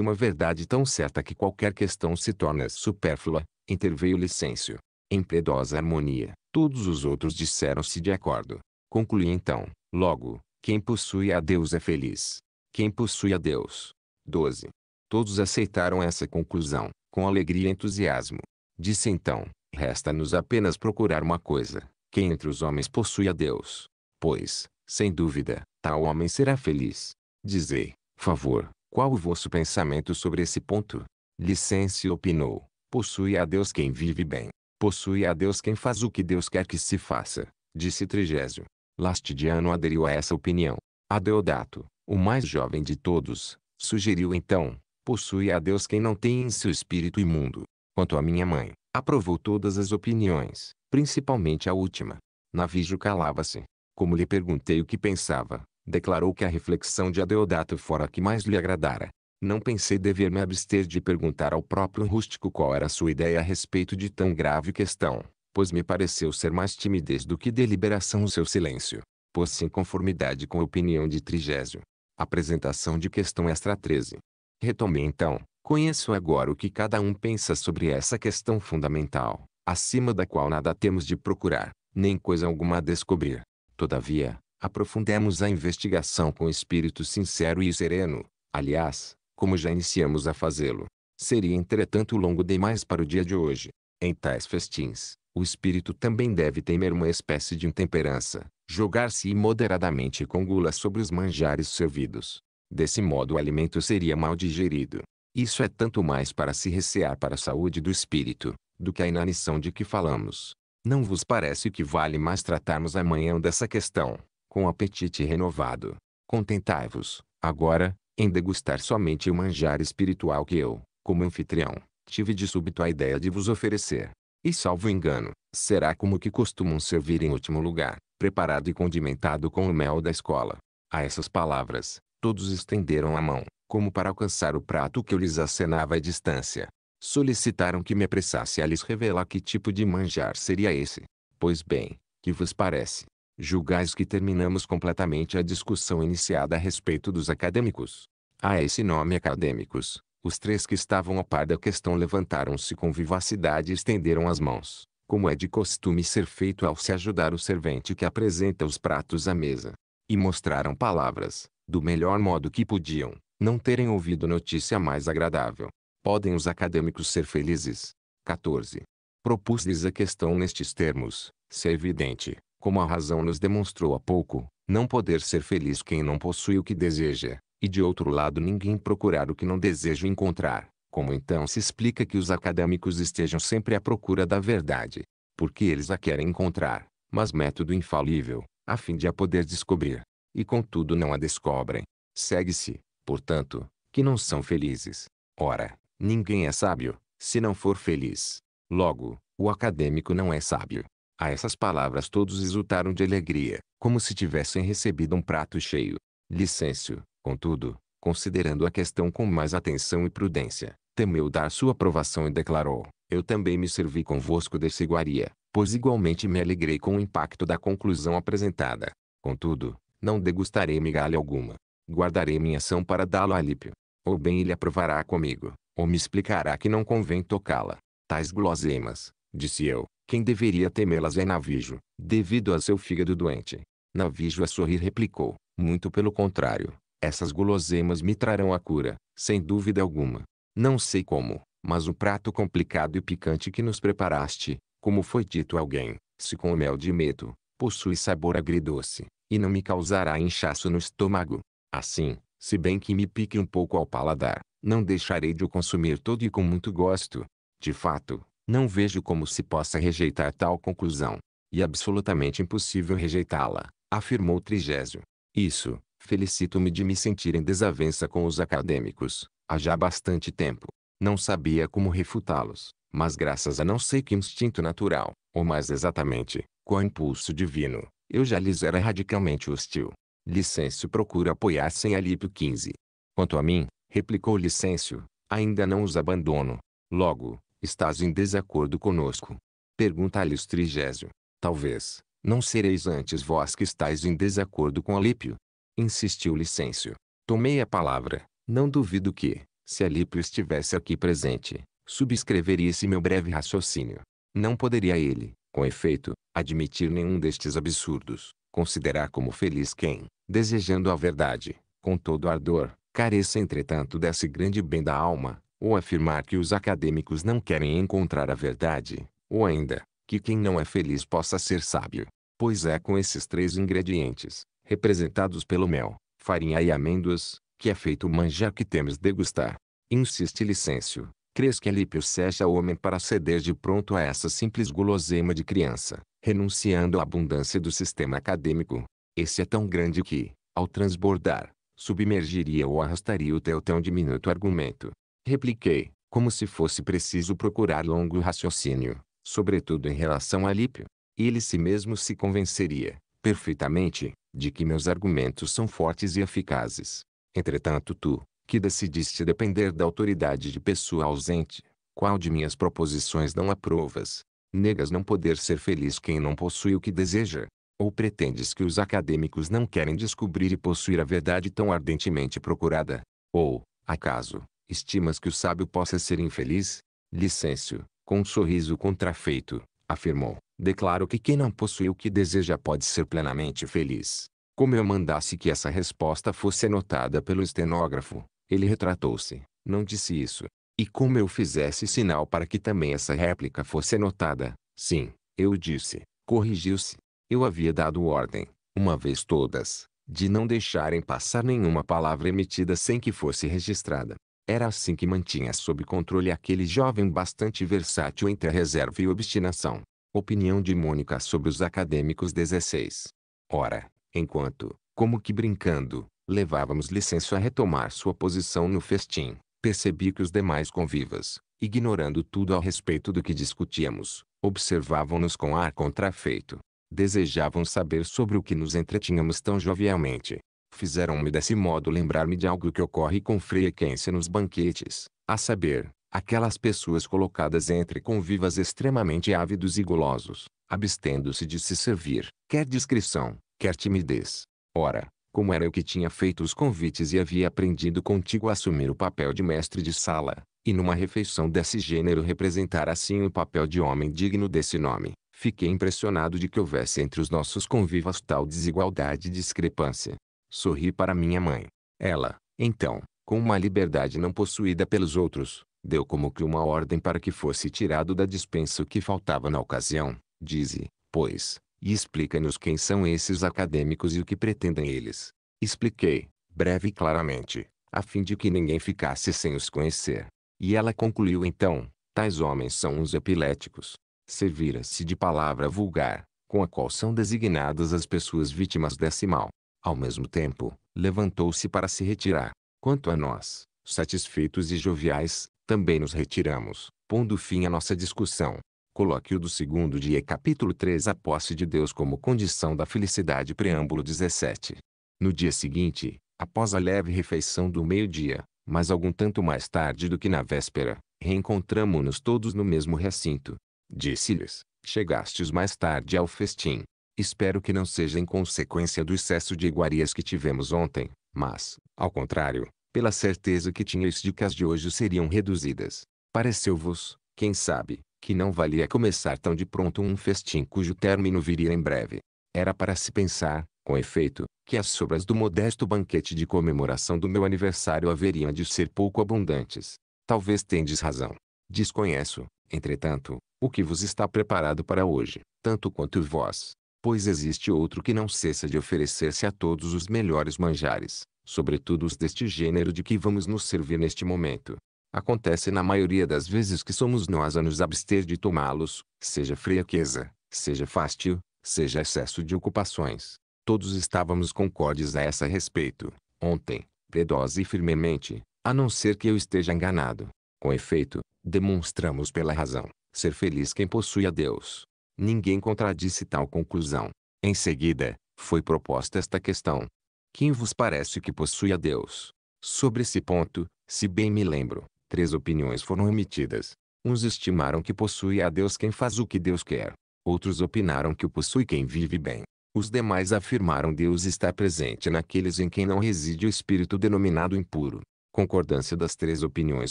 uma verdade tão certa que qualquer questão se torna supérflua, interveio Licêncio. Em piedosa harmonia, todos os outros disseram-se de acordo. Conclui então, logo, quem possui a Deus é feliz. Quem possui a Deus. 12. Todos aceitaram essa conclusão, com alegria e entusiasmo. Disse então, resta-nos apenas procurar uma coisa, quem entre os homens possui a Deus. Pois, sem dúvida, tal homem será feliz. Dizei, favor, qual o vosso pensamento sobre esse ponto? Licêncio opinou. Possui a Deus quem vive bem. Possui a Deus quem faz o que Deus quer que se faça, disse Trigésio. Lastidiano aderiu a essa opinião. Adeodato, o mais jovem de todos, sugeriu então, possui a Deus quem não tem em seu espírito imundo. Quanto à minha mãe, aprovou todas as opiniões, principalmente a última. Navijo calava-se. Como lhe perguntei o que pensava, declarou que a reflexão de Adeodato fora a que mais lhe agradara. Não pensei dever me abster de perguntar ao próprio rústico qual era sua ideia a respeito de tão grave questão, pois me pareceu ser mais timidez do que deliberação o seu silêncio, pôs-se em conformidade com a opinião de Trigésio. Apresentação de questão extra 13. Retomei então, conheço agora o que cada um pensa sobre essa questão fundamental, acima da qual nada temos de procurar, nem coisa alguma a descobrir. Todavia, aprofundemos a investigação com espírito sincero e sereno, aliás, como já iniciamos a fazê-lo. Seria entretanto longo demais para o dia de hoje. Em tais festins, o espírito também deve temer uma espécie de intemperança, jogar-se imoderadamente com gula sobre os manjares servidos. Desse modo o alimento seria mal digerido. Isso é tanto mais para se recear para a saúde do espírito, do que a inanição de que falamos. Não vos parece que vale mais tratarmos amanhã dessa questão, com apetite renovado. Contentai-vos, agora, em degustar somente o manjar espiritual que eu, como anfitrião, tive de súbito a ideia de vos oferecer. E salvo engano, será como que costumam servir em último lugar, preparado e condimentado com o mel da escola. A essas palavras, todos estenderam a mão, como para alcançar o prato que eu lhes acenava à distância. Solicitaram que me apressasse a lhes revelar que tipo de manjar seria esse. Pois bem, que vos parece? julgais que terminamos completamente a discussão iniciada a respeito dos acadêmicos. A ah, esse nome acadêmicos, os três que estavam a par da questão levantaram-se com vivacidade e estenderam as mãos, como é de costume ser feito ao se ajudar o servente que apresenta os pratos à mesa. E mostraram palavras, do melhor modo que podiam, não terem ouvido notícia mais agradável. Podem os acadêmicos ser felizes. 14. Propus-lhes a questão nestes termos, se é evidente, como a razão nos demonstrou há pouco, não poder ser feliz quem não possui o que deseja, e de outro lado ninguém procurar o que não deseja encontrar. Como então se explica que os acadêmicos estejam sempre à procura da verdade? Porque eles a querem encontrar, mas método infalível, a fim de a poder descobrir. E contudo não a descobrem. Segue-se, portanto, que não são felizes. Ora, ninguém é sábio, se não for feliz. Logo, o acadêmico não é sábio. A essas palavras todos exultaram de alegria, como se tivessem recebido um prato cheio. Licêncio, contudo, considerando a questão com mais atenção e prudência, temeu dar sua aprovação e declarou, eu também me servi convosco desse iguaria, pois igualmente me alegrei com o impacto da conclusão apresentada. Contudo, não degustarei migalha alguma. Guardarei minha ação para dá-lo a Lípio. Ou bem ele aprovará comigo, ou me explicará que não convém tocá-la. Tais guloseimas, disse eu, quem deveria temê-las é Navijo, devido a seu fígado doente. Navijo a sorrir replicou, muito pelo contrário. Essas guloseimas me trarão a cura, sem dúvida alguma. Não sei como, mas o prato complicado e picante que nos preparaste, como foi dito a alguém, se com o mel de medo, possui sabor agridoce, e não me causará inchaço no estômago. Assim, se bem que me pique um pouco ao paladar, não deixarei de o consumir todo e com muito gosto. De fato, não vejo como se possa rejeitar tal conclusão. E absolutamente impossível rejeitá-la, afirmou Trigésio. Isso, felicito-me de me sentir em desavença com os acadêmicos, há já bastante tempo. Não sabia como refutá-los, mas graças a não sei que instinto natural, ou mais exatamente, com impulso divino, eu já lhes era radicalmente hostil. Licêncio procura apoiar-se em Alípio 15. Quanto a mim, replicou Licêncio, ainda não os abandono. Logo, Estás em desacordo conosco? Pergunta-lhes Trigésio. Talvez, não sereis antes vós que estáis em desacordo com Alípio? Insistiu Licêncio. Tomei a palavra. Não duvido que, se Alípio estivesse aqui presente, subscreveria esse meu breve raciocínio. Não poderia ele, com efeito, admitir nenhum destes absurdos, considerar como feliz quem, desejando a verdade, com todo ardor, careça entretanto desse grande bem da alma, ou afirmar que os acadêmicos não querem encontrar a verdade, ou ainda, que quem não é feliz possa ser sábio. Pois é com esses três ingredientes, representados pelo mel, farinha e amêndoas, que é feito o manjar que temos degustar. Insiste Licêncio, crês que Alípio seja homem para ceder de pronto a essa simples guloseima de criança, renunciando à abundância do sistema acadêmico. Esse é tão grande que, ao transbordar, submergiria ou arrastaria o teu tão diminuto argumento, repliquei, como se fosse preciso procurar longo raciocínio, sobretudo em relação a Lípio. Ele si mesmo se convenceria, perfeitamente, de que meus argumentos são fortes e eficazes. Entretanto tu, que decidiste depender da autoridade de pessoa ausente, qual de minhas proposições não aprovas? Negas não poder ser feliz quem não possui o que deseja? Ou pretendes que os acadêmicos não querem descobrir e possuir a verdade tão ardentemente procurada? Ou, acaso, Estimas que o sábio possa ser infeliz? Licêncio, com um sorriso contrafeito, afirmou. Declaro que quem não possui o que deseja pode ser plenamente feliz. Como eu mandasse que essa resposta fosse anotada pelo estenógrafo, ele retratou-se, não disse isso. E como eu fizesse sinal para que também essa réplica fosse anotada, sim, eu disse, corrigiu-se. Eu havia dado ordem, uma vez todas, de não deixarem passar nenhuma palavra emitida sem que fosse registrada. Era assim que mantinha sob controle aquele jovem bastante versátil entre a reserva e obstinação. Opinião de Mônica sobre os acadêmicos 16. Ora, enquanto, como que brincando, levávamos licença a retomar sua posição no festim, percebi que os demais convivas, ignorando tudo a respeito do que discutíamos, observavam-nos com ar contrafeito. Desejavam saber sobre o que nos entretínhamos tão jovialmente fizeram-me desse modo lembrar-me de algo que ocorre com frequência nos banquetes, a saber, aquelas pessoas colocadas entre convivas extremamente ávidos e golosos, abstendo-se de se servir, quer discrição, quer timidez. Ora, como era eu que tinha feito os convites e havia aprendido contigo a assumir o papel de mestre de sala, e numa refeição desse gênero representar assim o papel de homem digno desse nome, fiquei impressionado de que houvesse entre os nossos convivas tal desigualdade e discrepância, Sorri para minha mãe. Ela, então, com uma liberdade não possuída pelos outros, deu como que uma ordem para que fosse tirado da dispensa o que faltava na ocasião. Dize, pois, e explica-nos quem são esses acadêmicos e o que pretendem eles. Expliquei, breve e claramente, a fim de que ninguém ficasse sem os conhecer. E ela concluiu então, tais homens são os epiléticos. Servira-se de palavra vulgar, com a qual são designadas as pessoas vítimas desse mal. Ao mesmo tempo, levantou-se para se retirar. Quanto a nós, satisfeitos e joviais, também nos retiramos, pondo fim à nossa discussão. Colóquio do segundo dia, capítulo 3 A posse de Deus como condição da felicidade, preâmbulo 17. No dia seguinte, após a leve refeição do meio-dia, mas algum tanto mais tarde do que na véspera, reencontramo-nos todos no mesmo recinto. Disse-lhes: Chegastes mais tarde ao festim. Espero que não seja em consequência do excesso de iguarias que tivemos ontem, mas, ao contrário, pela certeza que tinhais de que as de hoje seriam reduzidas. Pareceu-vos, quem sabe, que não valia começar tão de pronto um festim cujo término viria em breve. Era para se pensar, com efeito, que as sobras do modesto banquete de comemoração do meu aniversário haveriam de ser pouco abundantes. Talvez tendes razão. Desconheço, entretanto, o que vos está preparado para hoje, tanto quanto vós pois existe outro que não cessa de oferecer-se a todos os melhores manjares, sobretudo os deste gênero de que vamos nos servir neste momento. Acontece na maioria das vezes que somos nós a nos abster de tomá-los, seja fraqueza, seja fástio, seja excesso de ocupações. Todos estávamos concordes a essa respeito, ontem, piedosa e firmemente, a não ser que eu esteja enganado. Com efeito, demonstramos pela razão, ser feliz quem possui a Deus, Ninguém contradisse tal conclusão. Em seguida, foi proposta esta questão. Quem vos parece que possui a Deus? Sobre esse ponto, se bem me lembro, três opiniões foram emitidas. Uns estimaram que possui a Deus quem faz o que Deus quer. Outros opinaram que o possui quem vive bem. Os demais afirmaram Deus está presente naqueles em quem não reside o espírito denominado impuro. Concordância das três opiniões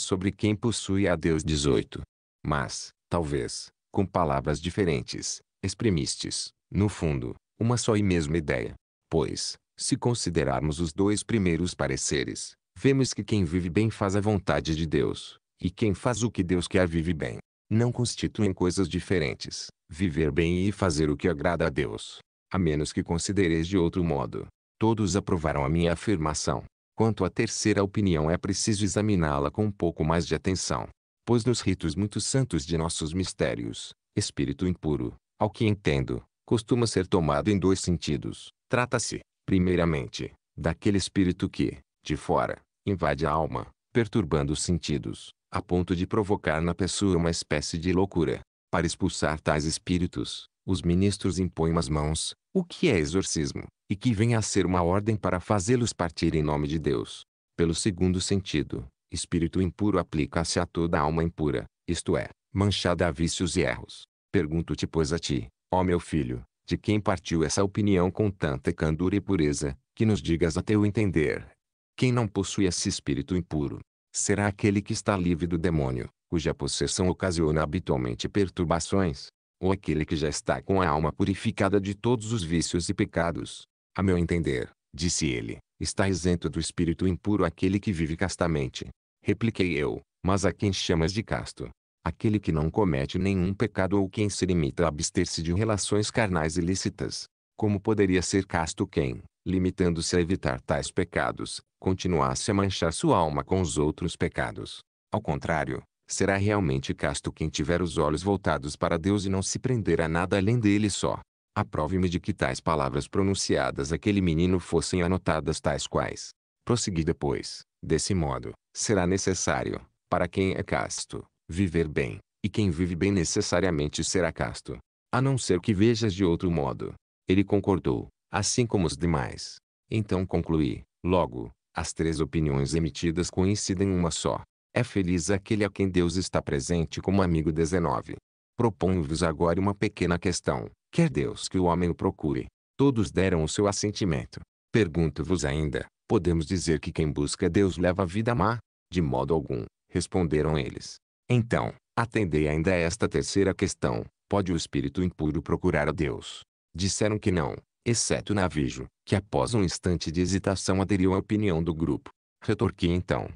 sobre quem possui a Deus 18. Mas, talvez, com palavras diferentes, exprimistes, no fundo, uma só e mesma ideia. Pois, se considerarmos os dois primeiros pareceres, vemos que quem vive bem faz a vontade de Deus, e quem faz o que Deus quer vive bem. Não constituem coisas diferentes, viver bem e fazer o que agrada a Deus. A menos que considereis de outro modo. Todos aprovaram a minha afirmação. Quanto à terceira opinião é preciso examiná-la com um pouco mais de atenção pois nos ritos muito santos de nossos mistérios, espírito impuro, ao que entendo, costuma ser tomado em dois sentidos. Trata-se, primeiramente, daquele espírito que, de fora, invade a alma, perturbando os sentidos, a ponto de provocar na pessoa uma espécie de loucura. Para expulsar tais espíritos, os ministros impõem as mãos, o que é exorcismo, e que vem a ser uma ordem para fazê-los partir em nome de Deus. Pelo segundo sentido, Espírito impuro aplica-se a toda alma impura, isto é, manchada a vícios e erros. Pergunto-te pois a ti, ó meu filho, de quem partiu essa opinião com tanta candura e pureza, que nos digas a teu entender. Quem não possui esse espírito impuro, será aquele que está livre do demônio, cuja possessão ocasiona habitualmente perturbações, ou aquele que já está com a alma purificada de todos os vícios e pecados. A meu entender, disse ele, está isento do espírito impuro aquele que vive castamente, repliquei eu, mas a quem chamas de casto? Aquele que não comete nenhum pecado ou quem se limita a abster-se de relações carnais ilícitas. Como poderia ser casto quem, limitando-se a evitar tais pecados, continuasse a manchar sua alma com os outros pecados? Ao contrário, será realmente casto quem tiver os olhos voltados para Deus e não se prender a nada além dele só. Aprove-me de que tais palavras pronunciadas àquele menino fossem anotadas tais quais. Prossegui depois. Desse modo, será necessário, para quem é casto, viver bem, e quem vive bem necessariamente será casto. A não ser que vejas de outro modo. Ele concordou, assim como os demais. Então concluí, logo, as três opiniões emitidas coincidem em uma só. É feliz aquele a quem Deus está presente como amigo 19. Proponho-vos agora uma pequena questão. Quer Deus que o homem o procure? Todos deram o seu assentimento. Pergunto-vos ainda, Podemos dizer que quem busca Deus leva a vida má? De modo algum, responderam eles. Então, atendei ainda a esta terceira questão: pode o espírito impuro procurar a Deus? Disseram que não, exceto Navijo, que após um instante de hesitação aderiu à opinião do grupo. Retorqui então.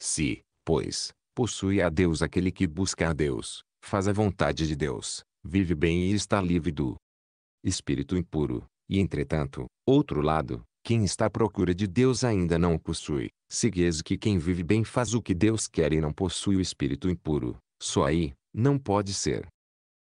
Se, pois, possui a Deus aquele que busca a Deus, faz a vontade de Deus, vive bem e está livre do espírito impuro, e entretanto, outro lado, quem está à procura de Deus ainda não o possui. Segues que quem vive bem faz o que Deus quer e não possui o espírito impuro. Só aí, não pode ser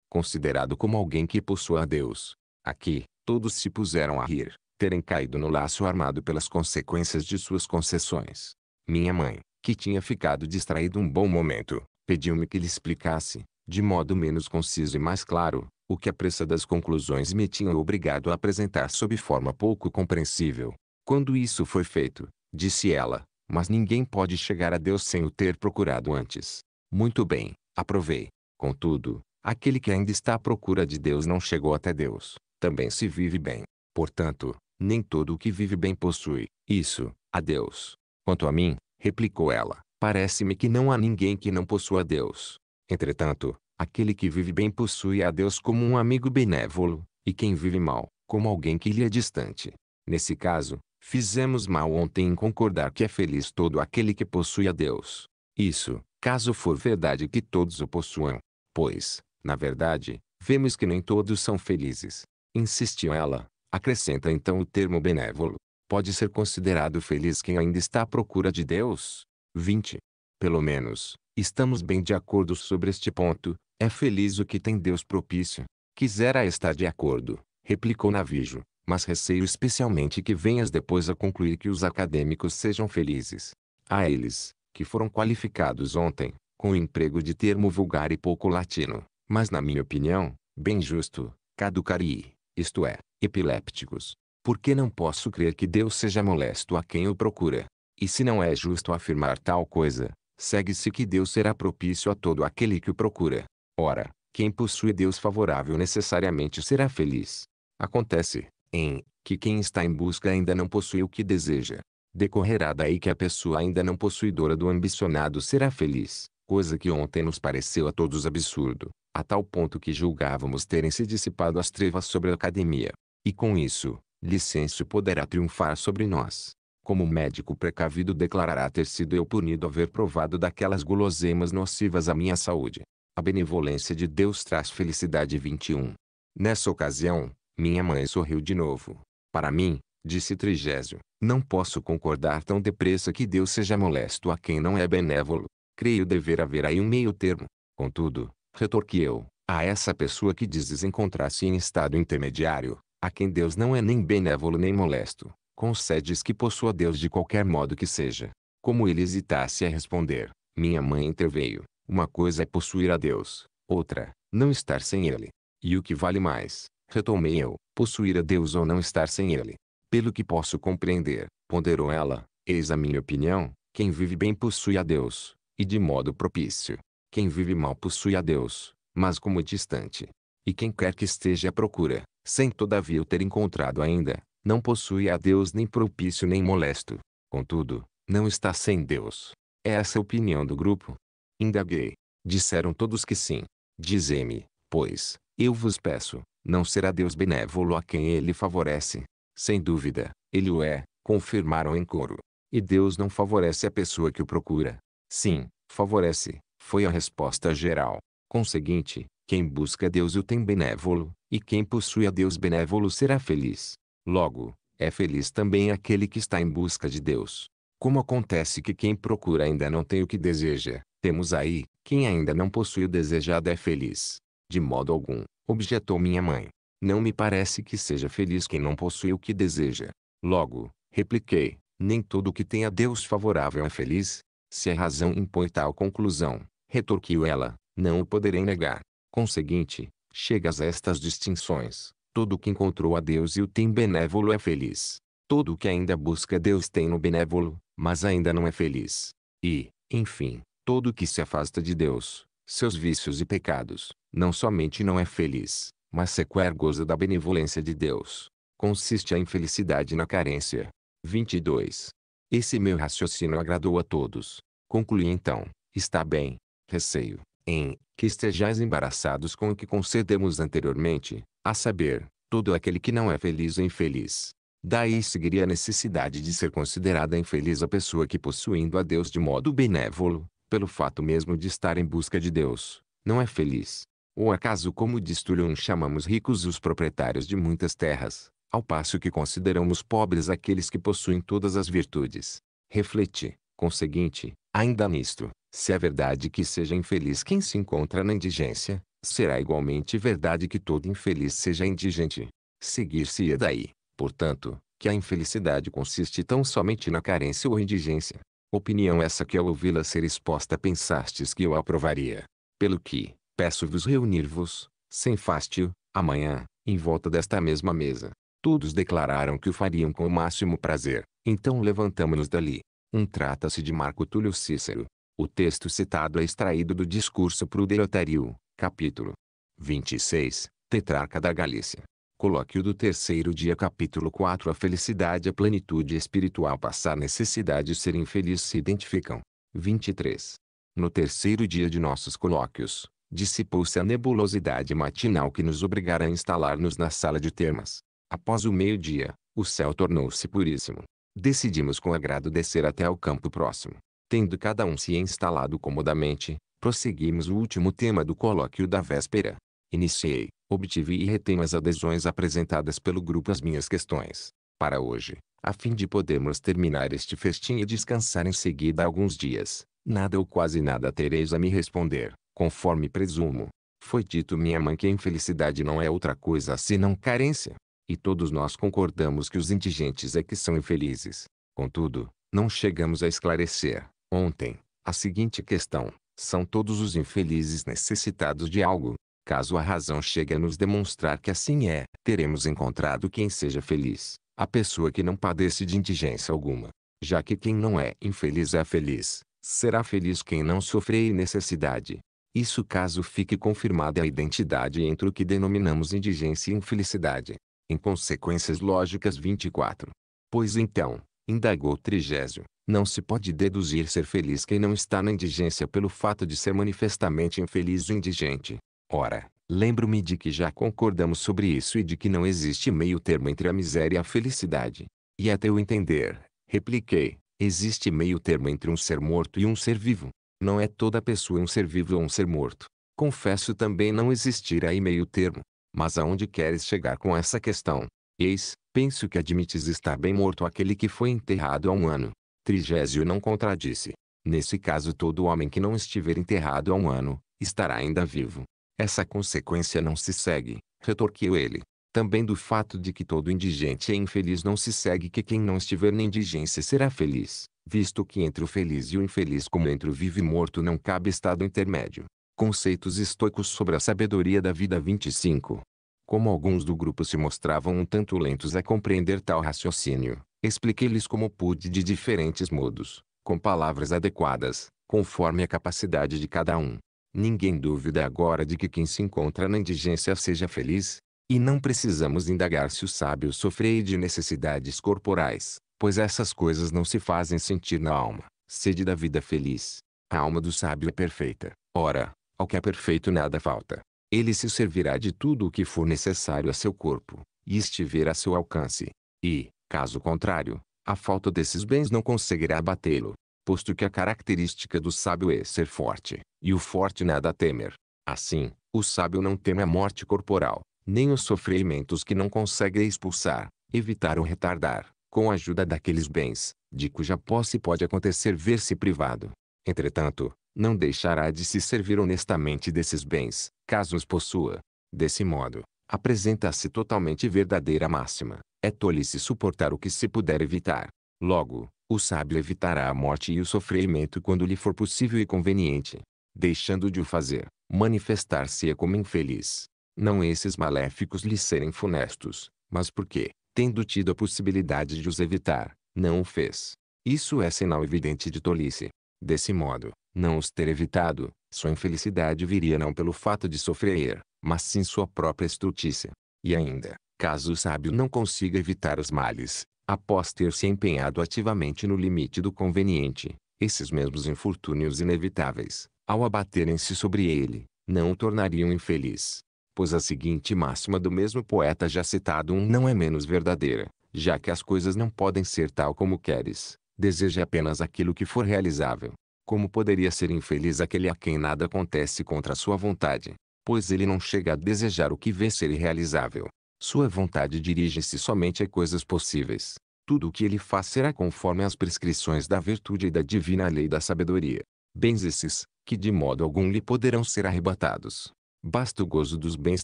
considerado como alguém que possua a Deus. Aqui, todos se puseram a rir, terem caído no laço armado pelas consequências de suas concessões. Minha mãe, que tinha ficado distraída um bom momento, pediu-me que lhe explicasse, de modo menos conciso e mais claro, o que a pressa das conclusões me tinha obrigado a apresentar sob forma pouco compreensível. Quando isso foi feito, disse ela, mas ninguém pode chegar a Deus sem o ter procurado antes. Muito bem, aprovei. Contudo, aquele que ainda está à procura de Deus não chegou até Deus, também se vive bem. Portanto, nem todo o que vive bem possui, isso, a Deus. Quanto a mim, replicou ela, parece-me que não há ninguém que não possua Deus. Entretanto, Aquele que vive bem possui a Deus como um amigo benévolo, e quem vive mal, como alguém que lhe é distante. Nesse caso, fizemos mal ontem em concordar que é feliz todo aquele que possui a Deus. Isso, caso for verdade que todos o possuam. Pois, na verdade, vemos que nem todos são felizes. Insistiu ela, acrescenta então o termo benévolo. Pode ser considerado feliz quem ainda está à procura de Deus? 20. Pelo menos, estamos bem de acordo sobre este ponto, é feliz o que tem Deus propício. Quisera estar de acordo, replicou Navijo, mas receio especialmente que venhas depois a concluir que os acadêmicos sejam felizes. A eles, que foram qualificados ontem, com o emprego de termo vulgar e pouco latino, mas na minha opinião, bem justo, caducari, isto é, epilépticos. Porque não posso crer que Deus seja molesto a quem o procura. E se não é justo afirmar tal coisa, segue-se que Deus será propício a todo aquele que o procura. Ora, quem possui Deus favorável necessariamente será feliz. Acontece, em, que quem está em busca ainda não possui o que deseja. Decorrerá daí que a pessoa ainda não possuidora do ambicionado será feliz, coisa que ontem nos pareceu a todos absurdo, a tal ponto que julgávamos terem se dissipado as trevas sobre a academia. E com isso, licêncio poderá triunfar sobre nós. Como médico precavido declarará ter sido eu punido haver provado daquelas guloseimas nocivas à minha saúde. A benevolência de Deus traz felicidade. 21. Nessa ocasião, minha mãe sorriu de novo. Para mim, disse Trigésio, não posso concordar tão depressa que Deus seja molesto a quem não é benévolo. Creio dever haver aí um meio termo. Contudo, retorqui eu, a essa pessoa que dizes encontrar-se em estado intermediário, a quem Deus não é nem benévolo nem molesto, concedes que possua Deus de qualquer modo que seja. Como ele hesitasse a responder, minha mãe interveio. Uma coisa é possuir a Deus, outra, não estar sem Ele. E o que vale mais, retomei eu, possuir a Deus ou não estar sem Ele. Pelo que posso compreender, ponderou ela, eis a minha opinião, quem vive bem possui a Deus, e de modo propício. Quem vive mal possui a Deus, mas como distante. E quem quer que esteja à procura, sem todavia o ter encontrado ainda, não possui a Deus nem propício nem molesto. Contudo, não está sem Deus. É essa a opinião do grupo, Indaguei. Disseram todos que sim. dize me pois, eu vos peço, não será Deus benévolo a quem ele favorece? Sem dúvida, ele o é, confirmaram em coro. E Deus não favorece a pessoa que o procura. Sim, favorece, foi a resposta geral. Conseguinte, quem busca Deus o tem benévolo, e quem possui a Deus benévolo será feliz. Logo, é feliz também aquele que está em busca de Deus. Como acontece que quem procura ainda não tem o que deseja, temos aí, quem ainda não possui o desejado é feliz. De modo algum, objetou minha mãe. Não me parece que seja feliz quem não possui o que deseja. Logo, repliquei, nem todo o que tem a Deus favorável é feliz. Se a razão impõe tal conclusão, retorquiu ela, não o poderei negar. Conseguinte, chegas a estas distinções. Todo o que encontrou a Deus e o tem benévolo é feliz. Todo o que ainda busca Deus tem no benévolo, mas ainda não é feliz. E, enfim, todo o que se afasta de Deus, seus vícios e pecados, não somente não é feliz, mas sequer é goza da benevolência de Deus. Consiste a infelicidade na carência. 22. Esse meu raciocínio agradou a todos. Concluí então, está bem, receio, em, que estejais embaraçados com o que concedemos anteriormente, a saber, todo aquele que não é feliz ou infeliz, Daí seguiria a necessidade de ser considerada infeliz a pessoa que possuindo a Deus de modo benévolo, pelo fato mesmo de estar em busca de Deus, não é feliz. Ou acaso como diz Tullian chamamos ricos os proprietários de muitas terras, ao passo que consideramos pobres aqueles que possuem todas as virtudes. Reflete, conseguinte, ainda nisto, se é verdade que seja infeliz quem se encontra na indigência, será igualmente verdade que todo infeliz seja indigente. Seguir-se-ia daí portanto, que a infelicidade consiste tão somente na carência ou indigência. Opinião essa que ao ouvi-la ser exposta pensastes que eu aprovaria. Pelo que, peço-vos reunir-vos, sem fástio, amanhã, em volta desta mesma mesa. Todos declararam que o fariam com o máximo prazer, então levantamo-nos dali. Um trata-se de Marco Túlio Cícero. O texto citado é extraído do discurso Pruderotario, capítulo 26, Tetrarca da Galícia. Colóquio do terceiro dia capítulo 4 A felicidade a plenitude espiritual passar necessidade e ser infeliz se identificam. 23. No terceiro dia de nossos colóquios, dissipou-se a nebulosidade matinal que nos obrigara a instalar-nos na sala de termas. Após o meio-dia, o céu tornou-se puríssimo. Decidimos com agrado descer até ao campo próximo. Tendo cada um se instalado comodamente, prosseguimos o último tema do colóquio da véspera. Iniciei, obtive e retenho as adesões apresentadas pelo grupo às minhas questões, para hoje, a fim de podermos terminar este festim e descansar em seguida alguns dias. Nada ou quase nada tereis a me responder, conforme presumo. Foi dito minha mãe que a infelicidade não é outra coisa senão carência. E todos nós concordamos que os indigentes é que são infelizes. Contudo, não chegamos a esclarecer, ontem, a seguinte questão. São todos os infelizes necessitados de algo? Caso a razão chegue a nos demonstrar que assim é, teremos encontrado quem seja feliz, a pessoa que não padece de indigência alguma. Já que quem não é infeliz é feliz, será feliz quem não sofre necessidade. Isso caso fique confirmada a identidade entre o que denominamos indigência e infelicidade. Em consequências lógicas 24. Pois então, indagou Trigésio, não se pode deduzir ser feliz quem não está na indigência pelo fato de ser manifestamente infeliz ou indigente. Ora, lembro-me de que já concordamos sobre isso e de que não existe meio termo entre a miséria e a felicidade. E até eu entender, repliquei, existe meio termo entre um ser morto e um ser vivo. Não é toda pessoa um ser vivo ou um ser morto. Confesso também não existir aí meio termo. Mas aonde queres chegar com essa questão? Eis, penso que admites estar bem morto aquele que foi enterrado há um ano. Trigésio não contradisse. Nesse caso todo homem que não estiver enterrado há um ano, estará ainda vivo. Essa consequência não se segue, retorquiu ele, também do fato de que todo indigente é infeliz não se segue que quem não estiver na indigência será feliz, visto que entre o feliz e o infeliz como entre o vivo e morto não cabe estado intermédio. Conceitos estoicos sobre a sabedoria da vida 25. Como alguns do grupo se mostravam um tanto lentos a compreender tal raciocínio, expliquei-lhes como pude de diferentes modos, com palavras adequadas, conforme a capacidade de cada um. Ninguém duvida agora de que quem se encontra na indigência seja feliz. E não precisamos indagar se o sábio sofre de necessidades corporais, pois essas coisas não se fazem sentir na alma. Sede da vida feliz. A alma do sábio é perfeita. Ora, ao que é perfeito nada falta. Ele se servirá de tudo o que for necessário a seu corpo, e estiver a seu alcance. E, caso contrário, a falta desses bens não conseguirá abatê-lo posto que a característica do sábio é ser forte, e o forte nada temer. Assim, o sábio não teme a morte corporal, nem os sofrimentos que não consegue expulsar, evitar ou retardar, com a ajuda daqueles bens, de cuja posse pode acontecer ver-se privado. Entretanto, não deixará de se servir honestamente desses bens, caso os possua. Desse modo, apresenta-se totalmente verdadeira máxima. É tolice suportar o que se puder evitar. Logo, o sábio evitará a morte e o sofrimento quando lhe for possível e conveniente. Deixando de o fazer, manifestar-se-á como infeliz. Não esses maléficos lhe serem funestos, mas porque, tendo tido a possibilidade de os evitar, não o fez. Isso é sinal evidente de tolice. Desse modo, não os ter evitado, sua infelicidade viria não pelo fato de sofrer, mas sim sua própria estrutícia. E ainda, caso o sábio não consiga evitar os males, após ter se empenhado ativamente no limite do conveniente, esses mesmos infortúnios inevitáveis, ao abaterem-se sobre ele, não o tornariam infeliz. Pois a seguinte máxima do mesmo poeta já citado um não é menos verdadeira, já que as coisas não podem ser tal como queres, deseja apenas aquilo que for realizável. Como poderia ser infeliz aquele a quem nada acontece contra sua vontade, pois ele não chega a desejar o que vê ser irrealizável. Sua vontade dirige-se somente a coisas possíveis. Tudo o que ele faz será conforme as prescrições da virtude e da divina lei da sabedoria. Bens esses, que de modo algum lhe poderão ser arrebatados. Basta o gozo dos bens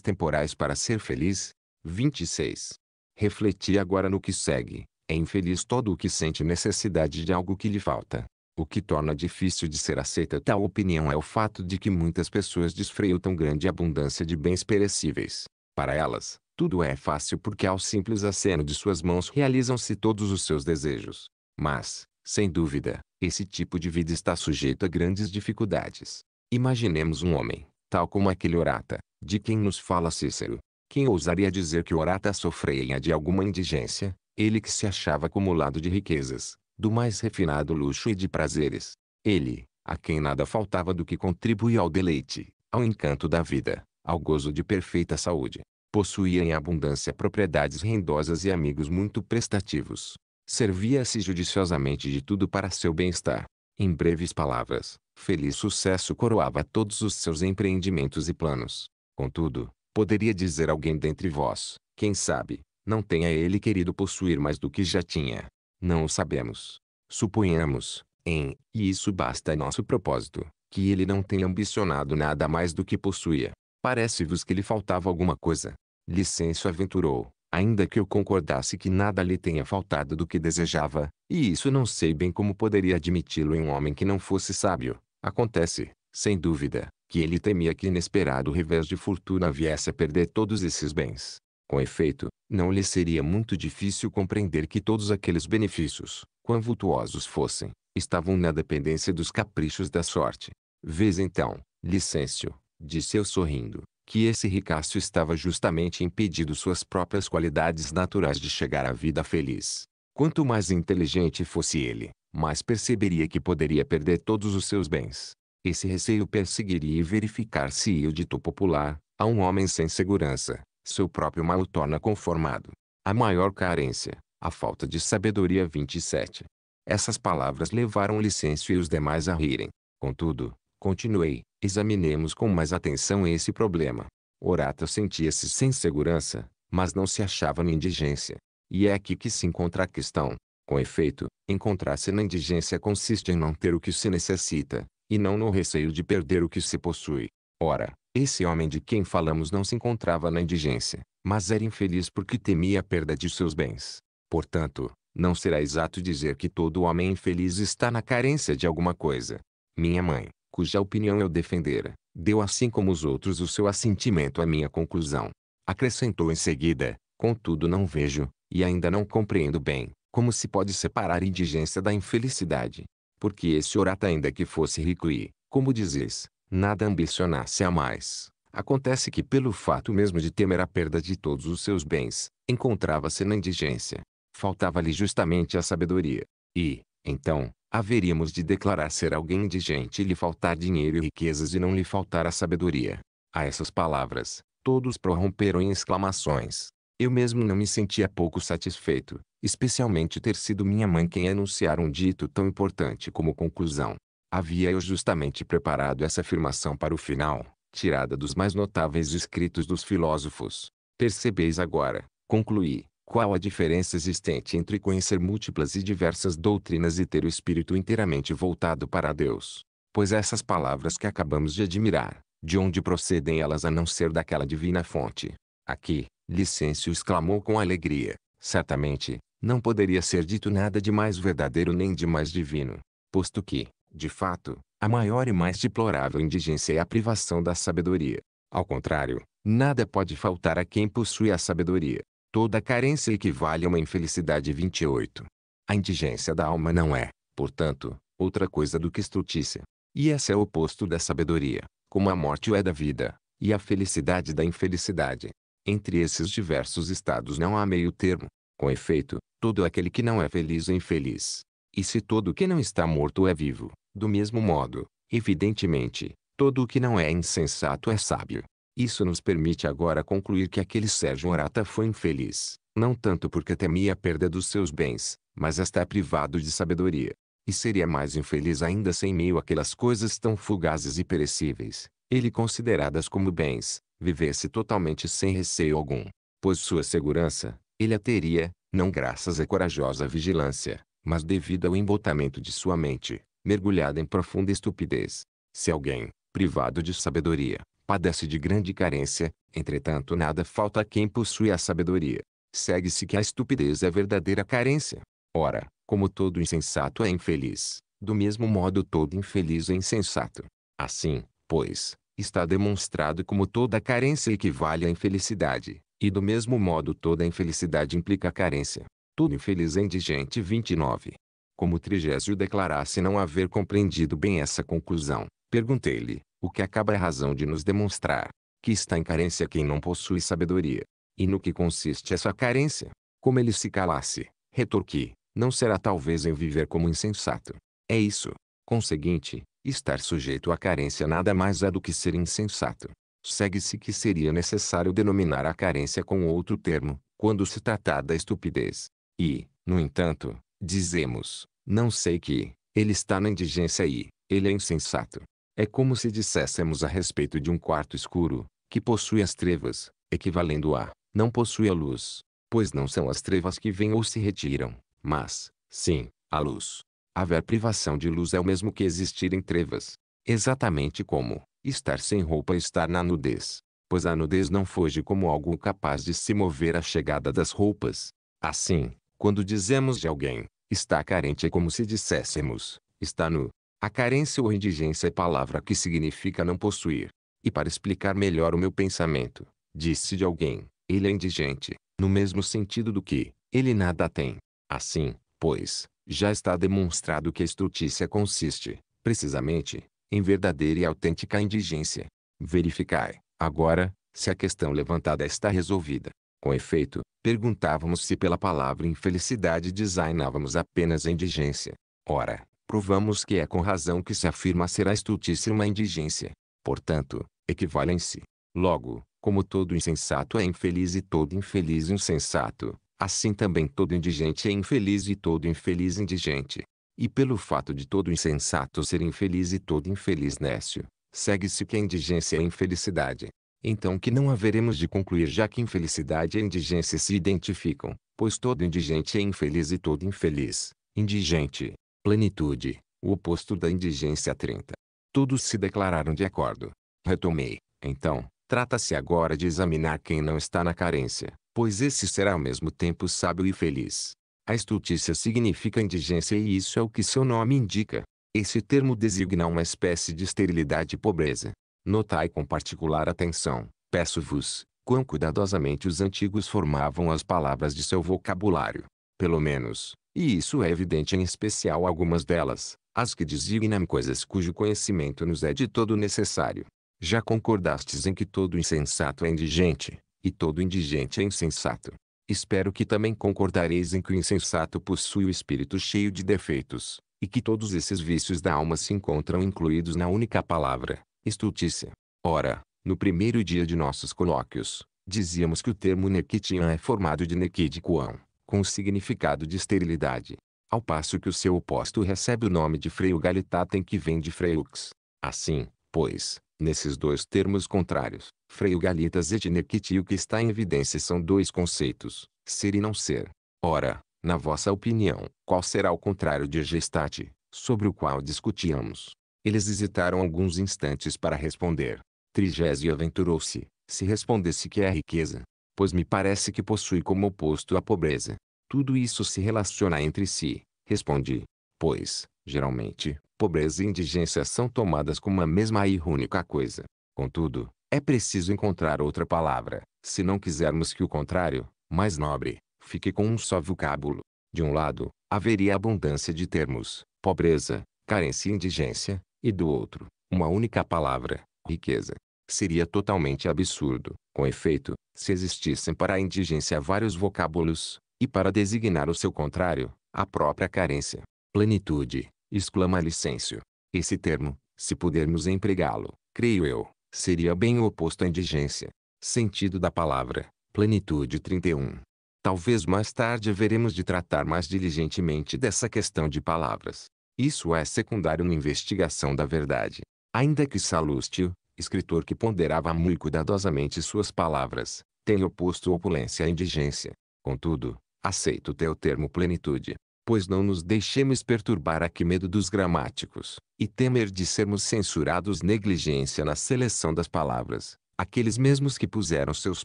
temporais para ser feliz. 26. Refleti agora no que segue. É infeliz todo o que sente necessidade de algo que lhe falta. O que torna difícil de ser aceita tal opinião é o fato de que muitas pessoas desfreiam tão grande abundância de bens perecíveis. Para elas, tudo é fácil porque ao simples aceno de suas mãos realizam-se todos os seus desejos. Mas, sem dúvida, esse tipo de vida está sujeito a grandes dificuldades. Imaginemos um homem, tal como aquele orata, de quem nos fala Cícero. Quem ousaria dizer que Orata sofria de alguma indigência, ele que se achava acumulado de riquezas, do mais refinado luxo e de prazeres. Ele, a quem nada faltava do que contribui ao deleite, ao encanto da vida, ao gozo de perfeita saúde. Possuía em abundância propriedades rendosas e amigos muito prestativos. Servia-se judiciosamente de tudo para seu bem-estar. Em breves palavras, feliz sucesso coroava todos os seus empreendimentos e planos. Contudo, poderia dizer alguém dentre vós, quem sabe, não tenha ele querido possuir mais do que já tinha. Não o sabemos. Suponhamos, em, e isso basta a nosso propósito, que ele não tenha ambicionado nada mais do que possuía. Parece-vos que lhe faltava alguma coisa. Licêncio aventurou, ainda que eu concordasse que nada lhe tenha faltado do que desejava, e isso não sei bem como poderia admiti-lo em um homem que não fosse sábio. Acontece, sem dúvida, que ele temia que inesperado revés de fortuna viesse a perder todos esses bens. Com efeito, não lhe seria muito difícil compreender que todos aqueles benefícios, quão vultuosos fossem, estavam na dependência dos caprichos da sorte. Vês então, Licêncio, Disse eu sorrindo, que esse ricaço estava justamente impedido suas próprias qualidades naturais de chegar à vida feliz. Quanto mais inteligente fosse ele, mais perceberia que poderia perder todos os seus bens. Esse receio perseguiria e verificar-se-ia o dito popular, a um homem sem segurança, seu próprio mal o torna conformado. A maior carência, a falta de sabedoria 27. Essas palavras levaram licencio e os demais a rirem. Contudo, Continuei, examinemos com mais atenção esse problema. Horácio sentia-se sem segurança, mas não se achava na indigência. E é aqui que se encontra a questão. Com efeito, encontrar-se na indigência consiste em não ter o que se necessita, e não no receio de perder o que se possui. Ora, esse homem de quem falamos não se encontrava na indigência, mas era infeliz porque temia a perda de seus bens. Portanto, não será exato dizer que todo homem infeliz está na carência de alguma coisa. Minha mãe, cuja opinião eu defendera, deu assim como os outros o seu assentimento à minha conclusão. Acrescentou em seguida, contudo não vejo, e ainda não compreendo bem, como se pode separar indigência da infelicidade. Porque esse orata ainda que fosse rico e, como dizes, nada ambicionasse a mais, acontece que pelo fato mesmo de temer a perda de todos os seus bens, encontrava-se na indigência. Faltava-lhe justamente a sabedoria. E, então, haveríamos de declarar ser alguém indigente e lhe faltar dinheiro e riquezas e não lhe faltar a sabedoria. A essas palavras, todos prorromperam em exclamações. Eu mesmo não me sentia pouco satisfeito, especialmente ter sido minha mãe quem anunciar um dito tão importante como conclusão. Havia eu justamente preparado essa afirmação para o final, tirada dos mais notáveis escritos dos filósofos. Percebeis agora, concluí, qual a diferença existente entre conhecer múltiplas e diversas doutrinas e ter o espírito inteiramente voltado para Deus? Pois essas palavras que acabamos de admirar, de onde procedem elas a não ser daquela divina fonte? Aqui, Licêncio exclamou com alegria, certamente, não poderia ser dito nada de mais verdadeiro nem de mais divino, posto que, de fato, a maior e mais deplorável indigência é a privação da sabedoria. Ao contrário, nada pode faltar a quem possui a sabedoria. Toda carência equivale a uma infelicidade. 28. A indigência da alma não é, portanto, outra coisa do que estrutícia, E essa é o oposto da sabedoria, como a morte o é da vida, e a felicidade da infelicidade. Entre esses diversos estados não há meio termo. Com efeito, todo aquele que não é feliz é infeliz. E se todo o que não está morto é vivo, do mesmo modo, evidentemente, todo o que não é insensato é sábio. Isso nos permite agora concluir que aquele Sérgio Horata foi infeliz, não tanto porque temia a perda dos seus bens, mas está privado de sabedoria. E seria mais infeliz ainda sem meio aquelas coisas tão fugazes e perecíveis, ele consideradas como bens, vivesse totalmente sem receio algum. Pois sua segurança, ele a teria, não graças à corajosa vigilância, mas devido ao embotamento de sua mente, mergulhada em profunda estupidez. Se alguém, privado de sabedoria, padece de grande carência, entretanto nada falta a quem possui a sabedoria. Segue-se que a estupidez é a verdadeira carência. Ora, como todo insensato é infeliz, do mesmo modo todo infeliz é insensato. Assim, pois, está demonstrado como toda carência equivale à infelicidade, e do mesmo modo toda infelicidade implica carência. Tudo infeliz é indigente 29. Como Trigésio declarasse não haver compreendido bem essa conclusão, perguntei-lhe, o que acaba é a razão de nos demonstrar que está em carência quem não possui sabedoria. E no que consiste essa carência? Como ele se calasse, retorqui, não será talvez em viver como insensato. É isso. Conseguinte, estar sujeito à carência nada mais é do que ser insensato. Segue-se que seria necessário denominar a carência com outro termo, quando se tratar da estupidez. E, no entanto, dizemos, não sei que, ele está na indigência e, ele é insensato. É como se disséssemos a respeito de um quarto escuro, que possui as trevas, equivalendo a, não possui a luz, pois não são as trevas que vêm ou se retiram, mas, sim, a luz. Haver privação de luz é o mesmo que existir em trevas. Exatamente como, estar sem roupa é estar na nudez, pois a nudez não foge como algo capaz de se mover à chegada das roupas. Assim, quando dizemos de alguém, está carente é como se disséssemos, está nu, a carência ou indigência é palavra que significa não possuir. E para explicar melhor o meu pensamento, disse de alguém, ele é indigente, no mesmo sentido do que, ele nada tem. Assim, pois, já está demonstrado que a estrutícia consiste, precisamente, em verdadeira e autêntica indigência. Verificai, agora, se a questão levantada está resolvida. Com efeito, perguntávamos se pela palavra infelicidade designávamos apenas a indigência. Ora, provamos que é com razão que se afirma ser a estultíssima indigência. Portanto, equivalem-se. Logo, como todo insensato é infeliz e todo infeliz insensato, assim também todo indigente é infeliz e todo infeliz indigente. E pelo fato de todo insensato ser infeliz e todo infeliz nécio, segue-se que a indigência é infelicidade. Então que não haveremos de concluir já que infelicidade e indigência se identificam, pois todo indigente é infeliz e todo infeliz, indigente. Plenitude, o oposto da indigência 30. Todos se declararam de acordo. Retomei. Então, trata-se agora de examinar quem não está na carência, pois esse será ao mesmo tempo sábio e feliz. A estultícia significa indigência e isso é o que seu nome indica. Esse termo designa uma espécie de esterilidade e pobreza. Notai com particular atenção, peço-vos, quão cuidadosamente os antigos formavam as palavras de seu vocabulário. Pelo menos, e isso é evidente em especial algumas delas, as que designam coisas cujo conhecimento nos é de todo necessário. Já concordastes em que todo insensato é indigente, e todo indigente é insensato. Espero que também concordareis em que o insensato possui o espírito cheio de defeitos, e que todos esses vícios da alma se encontram incluídos na única palavra, estultícia. Ora, no primeiro dia de nossos colóquios, dizíamos que o termo nequitian é formado de Nequidicoão, com o significado de esterilidade. Ao passo que o seu oposto recebe o nome de freio galitatem que vem de freux. Assim, pois, nesses dois termos contrários, freio galitas e dinequiti o que está em evidência são dois conceitos, ser e não ser. Ora, na vossa opinião, qual será o contrário de gestate, sobre o qual discutíamos? Eles hesitaram alguns instantes para responder. Trigésio aventurou-se, se respondesse que é a riqueza, pois me parece que possui como oposto a pobreza. Tudo isso se relaciona entre si, respondi. Pois, geralmente, pobreza e indigência são tomadas como a mesma e única coisa. Contudo, é preciso encontrar outra palavra, se não quisermos que o contrário, mais nobre, fique com um só vocábulo. De um lado, haveria abundância de termos, pobreza, carência e indigência, e do outro, uma única palavra, riqueza. Seria totalmente absurdo, com efeito, se existissem para a indigência vários vocábulos, e para designar o seu contrário, a própria carência. Plenitude, exclama Licêncio. Esse termo, se pudermos empregá-lo, creio eu, seria bem o oposto à indigência. Sentido da palavra, plenitude 31. Talvez mais tarde veremos de tratar mais diligentemente dessa questão de palavras. Isso é secundário na investigação da verdade. Ainda que Salustio escritor que ponderava muito cuidadosamente suas palavras, tem oposto opulência à indigência. Contudo, aceito teu termo plenitude, pois não nos deixemos perturbar a que medo dos gramáticos, e temer de sermos censurados negligência na seleção das palavras, aqueles mesmos que puseram seus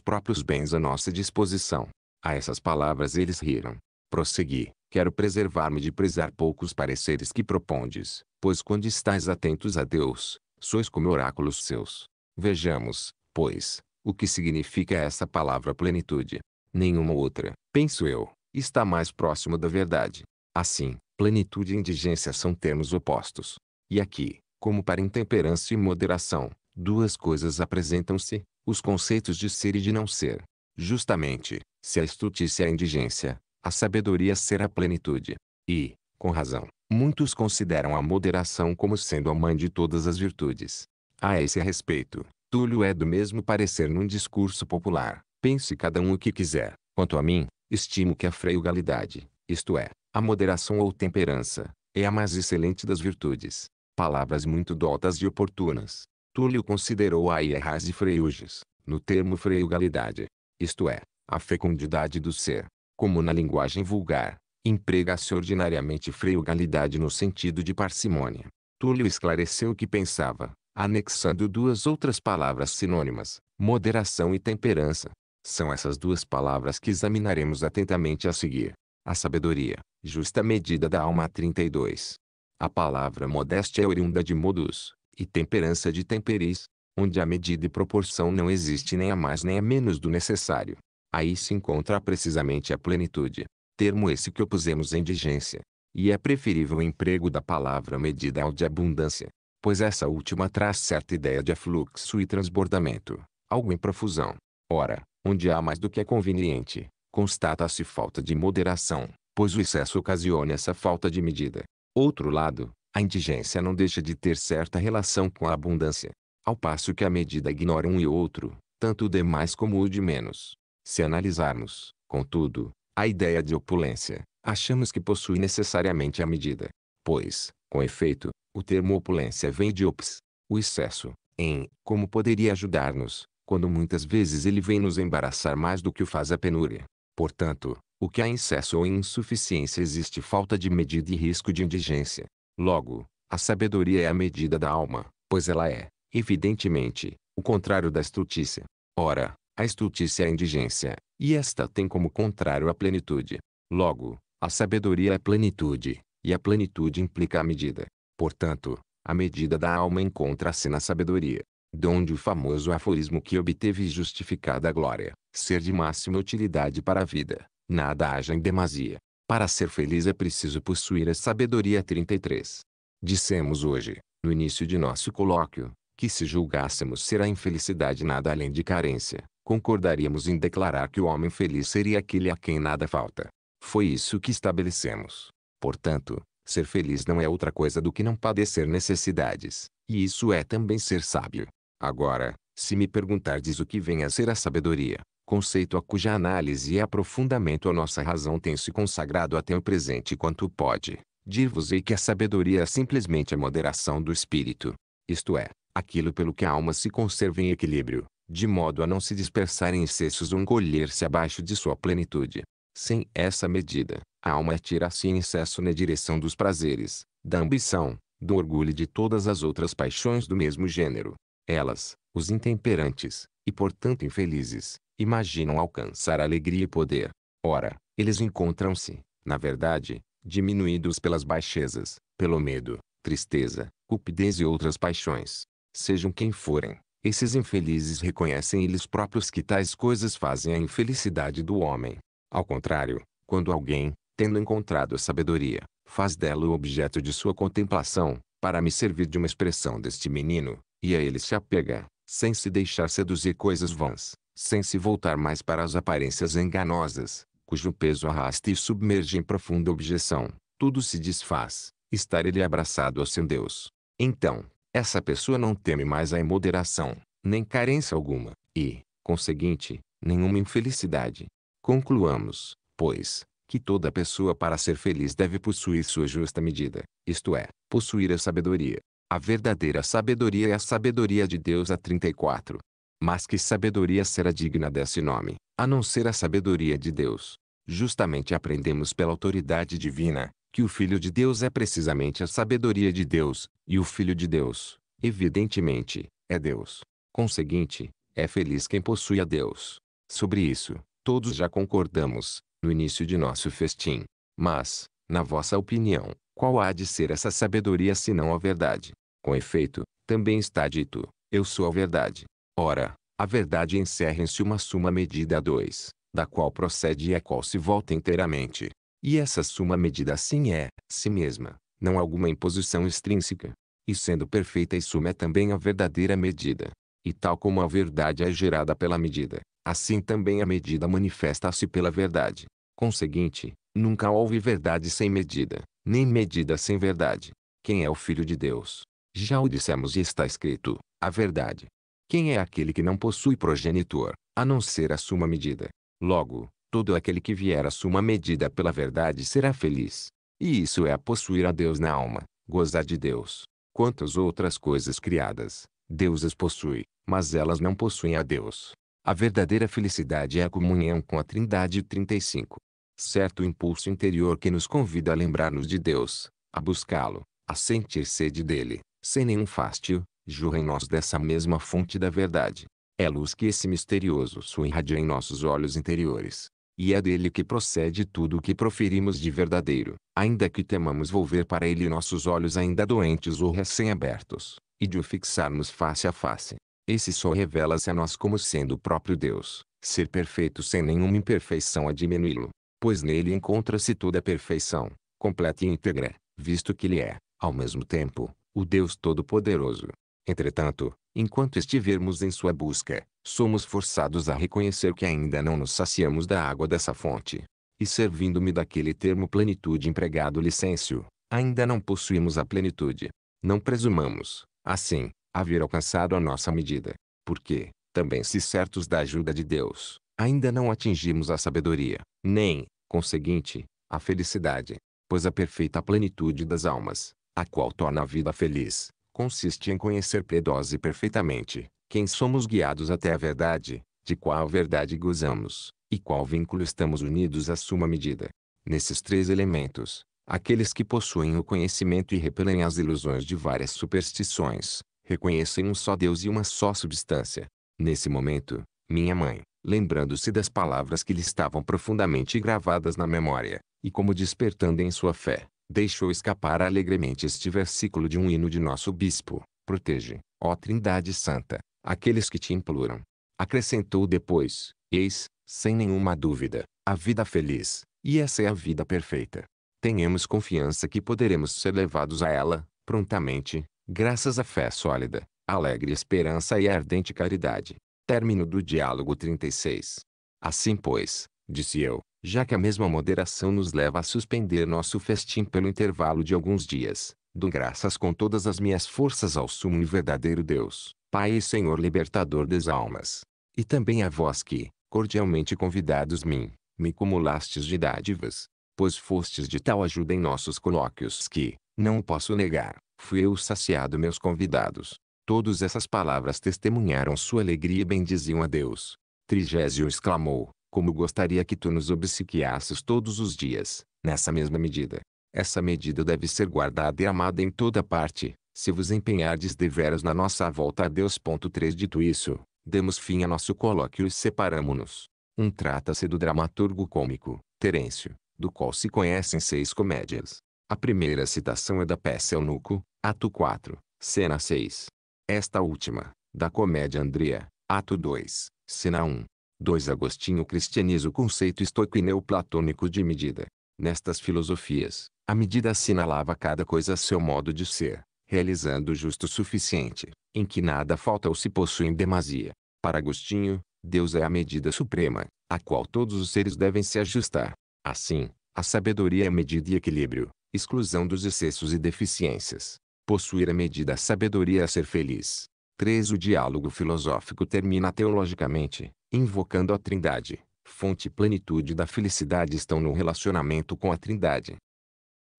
próprios bens à nossa disposição. A essas palavras eles riram. Prossegui, quero preservar-me de prezar poucos pareceres que propondes, pois quando estais atentos a Deus, sois como oráculos seus. Vejamos, pois, o que significa essa palavra plenitude. Nenhuma outra, penso eu, está mais próximo da verdade. Assim, plenitude e indigência são termos opostos. E aqui, como para intemperância e moderação, duas coisas apresentam-se, os conceitos de ser e de não ser. Justamente, se a estultícia é a indigência, a sabedoria será a plenitude. E, com razão, Muitos consideram a moderação como sendo a mãe de todas as virtudes. A esse respeito, Túlio é do mesmo parecer num discurso popular. Pense cada um o que quiser. Quanto a mim, estimo que a freugalidade, isto é, a moderação ou temperança, é a mais excelente das virtudes. Palavras muito dotas e oportunas. Túlio considerou a Ierras e Freuges, no termo freugalidade, isto é, a fecundidade do ser, como na linguagem vulgar, Emprega-se ordinariamente frugalidade no sentido de parcimônia. Túlio esclareceu o que pensava, anexando duas outras palavras sinônimas, moderação e temperança. São essas duas palavras que examinaremos atentamente a seguir. A sabedoria, justa medida da alma 32. A palavra modéstia é oriunda de modus, e temperança de temperis, onde a medida e proporção não existe nem a mais nem a menos do necessário. Aí se encontra precisamente a plenitude, termo esse que opusemos à indigência. E é preferível o emprego da palavra medida ao de abundância, pois essa última traz certa ideia de afluxo e transbordamento, algo em profusão. Ora, onde há mais do que é conveniente, constata-se falta de moderação, pois o excesso ocasiona essa falta de medida. Outro lado, a indigência não deixa de ter certa relação com a abundância, ao passo que a medida ignora um e outro, tanto o de mais como o de menos. Se analisarmos, contudo, a ideia de opulência, achamos que possui necessariamente a medida. Pois, com efeito, o termo opulência vem de ops, o excesso, em como poderia ajudar-nos, quando muitas vezes ele vem nos embaraçar mais do que o faz a penúria. Portanto, o que há em excesso ou insuficiência existe falta de medida e risco de indigência. Logo, a sabedoria é a medida da alma, pois ela é, evidentemente, o contrário da estultícia. Ora, a estultícia é a indigência, e esta tem como contrário a plenitude. Logo, a sabedoria é plenitude, e a plenitude implica a medida. Portanto, a medida da alma encontra-se na sabedoria, donde o famoso aforismo que obteve justificada a glória, ser de máxima utilidade para a vida, nada haja em demasia. Para ser feliz é preciso possuir a sabedoria 33. Dissemos hoje, no início de nosso colóquio, que se julgássemos ser a infelicidade nada além de carência, concordaríamos em declarar que o homem feliz seria aquele a quem nada falta. Foi isso que estabelecemos. Portanto, ser feliz não é outra coisa do que não padecer necessidades, e isso é também ser sábio. Agora, se me perguntardes o que vem a ser a sabedoria, conceito a cuja análise e aprofundamento a nossa razão tem se consagrado até o presente quanto pode, dir-vos-ei que a sabedoria é simplesmente a moderação do espírito, isto é, aquilo pelo que a alma se conserva em equilíbrio, de modo a não se dispersar em excessos ou encolher-se abaixo de sua plenitude. Sem essa medida, a alma atira-se assim em excesso na direção dos prazeres, da ambição, do orgulho e de todas as outras paixões do mesmo gênero. Elas, os intemperantes, e portanto infelizes, imaginam alcançar alegria e poder. Ora, eles encontram-se, na verdade, diminuídos pelas baixezas, pelo medo, tristeza, cupidez e outras paixões. Sejam quem forem, esses infelizes reconhecem eles próprios que tais coisas fazem a infelicidade do homem. Ao contrário, quando alguém, tendo encontrado a sabedoria, faz dela o objeto de sua contemplação, para me servir de uma expressão deste menino, e a ele se apega, sem se deixar seduzir coisas vãs, sem se voltar mais para as aparências enganosas, cujo peso arrasta e submerge em profunda objeção, tudo se desfaz, estar ele abraçado ao seu Deus. Então, essa pessoa não teme mais a imoderação, nem carência alguma, e, conseguinte, nenhuma infelicidade. Concluamos, pois, que toda pessoa para ser feliz deve possuir sua justa medida, isto é, possuir a sabedoria. A verdadeira sabedoria é a sabedoria de Deus a 34. Mas que sabedoria será digna desse nome, a não ser a sabedoria de Deus? Justamente aprendemos pela autoridade divina, que o Filho de Deus é precisamente a sabedoria de Deus, e o Filho de Deus, evidentemente, é Deus. Conseguinte, é feliz quem possui a Deus. Sobre isso, todos já concordamos, no início de nosso festim. Mas, na vossa opinião, qual há de ser essa sabedoria senão a verdade? Com efeito, também está dito, eu sou a verdade. Ora, a verdade encerra em si uma suma medida a dois, da qual procede e a qual se volta inteiramente, e essa suma medida assim é, si mesma, não alguma imposição extrínseca. E sendo perfeita e suma é também a verdadeira medida. E tal como a verdade é gerada pela medida, assim também a medida manifesta-se pela verdade. Conseguinte, nunca houve verdade sem medida, nem medida sem verdade. Quem é o Filho de Deus? Já o dissemos e está escrito, a verdade. Quem é aquele que não possui progenitor, a não ser a suma medida? Logo, Todo aquele que vier a suma medida pela verdade será feliz. E isso é a possuir a Deus na alma, gozar de Deus. Quantas outras coisas criadas, Deus as possui, mas elas não possuem a Deus. A verdadeira felicidade é a comunhão com a Trindade 35. Certo impulso interior que nos convida a lembrar-nos de Deus, a buscá-lo, a sentir sede dele, sem nenhum fástio, jorra em nós dessa mesma fonte da verdade. É luz que esse misterioso sul irradia em nossos olhos interiores e é dele que procede tudo o que proferimos de verdadeiro, ainda que temamos volver para ele nossos olhos ainda doentes ou recém-abertos, e de o fixarmos face a face. Esse só revela-se a nós como sendo o próprio Deus, ser perfeito sem nenhuma imperfeição a diminuí-lo, pois nele encontra-se toda a perfeição, completa e íntegra, visto que ele é, ao mesmo tempo, o Deus Todo-Poderoso. Entretanto, Enquanto estivermos em sua busca, somos forçados a reconhecer que ainda não nos saciamos da água dessa fonte. E servindo-me daquele termo plenitude empregado licêncio, ainda não possuímos a plenitude. Não presumamos, assim, haver alcançado a nossa medida. Porque, também se certos da ajuda de Deus, ainda não atingimos a sabedoria, nem, conseguinte, a felicidade. Pois a perfeita plenitude das almas, a qual torna a vida feliz, consiste em conhecer piedosa e perfeitamente, quem somos guiados até a verdade, de qual verdade gozamos, e qual vínculo estamos unidos à suma medida. Nesses três elementos, aqueles que possuem o conhecimento e repelem as ilusões de várias superstições, reconhecem um só Deus e uma só substância. Nesse momento, minha mãe, lembrando-se das palavras que lhe estavam profundamente gravadas na memória, e como despertando em sua fé, Deixou escapar alegremente este versículo de um hino de nosso bispo. Protege, ó Trindade Santa, aqueles que te imploram. Acrescentou depois, eis, sem nenhuma dúvida, a vida feliz, e essa é a vida perfeita. Tenhamos confiança que poderemos ser levados a ela, prontamente, graças à fé sólida, alegre esperança e ardente caridade. Término do diálogo 36. Assim pois, disse eu, já que a mesma moderação nos leva a suspender nosso festim pelo intervalo de alguns dias. Dou graças com todas as minhas forças ao sumo e verdadeiro Deus, Pai e Senhor libertador das almas. E também a vós que, cordialmente convidados mim, me cumulastes de dádivas, pois fostes de tal ajuda em nossos colóquios que, não posso negar, fui eu saciado meus convidados. Todas essas palavras testemunharam sua alegria e bendiziam a Deus. Trigésio exclamou, como gostaria que tu nos obsequiasses todos os dias, nessa mesma medida. Essa medida deve ser guardada e amada em toda parte, se vos empenhardes deveras na nossa volta a Deus. 3 Dito isso, demos fim a nosso colóquio e separamo-nos. Um trata-se do dramaturgo cômico, Terêncio, do qual se conhecem seis comédias. A primeira citação é da peça Eunuco, ato 4, cena 6. Esta última, da comédia Andria, ato 2, cena 1, 2 Agostinho cristianiza o conceito estoico e neoplatônico de medida. Nestas filosofias, a medida assinalava cada coisa a seu modo de ser, realizando o justo suficiente, em que nada falta ou se possui em demasia. Para Agostinho, Deus é a medida suprema, a qual todos os seres devem se ajustar. Assim, a sabedoria é medida e equilíbrio, exclusão dos excessos e deficiências. Possuir a medida a sabedoria é ser feliz. 3. O diálogo filosófico termina teologicamente, invocando a Trindade, fonte e plenitude da felicidade estão no relacionamento com a Trindade.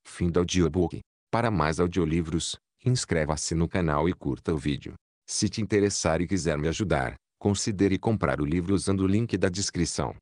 Fim do audiobook. Para mais audiolivros, inscreva-se no canal e curta o vídeo. Se te interessar e quiser me ajudar, considere comprar o livro usando o link da descrição.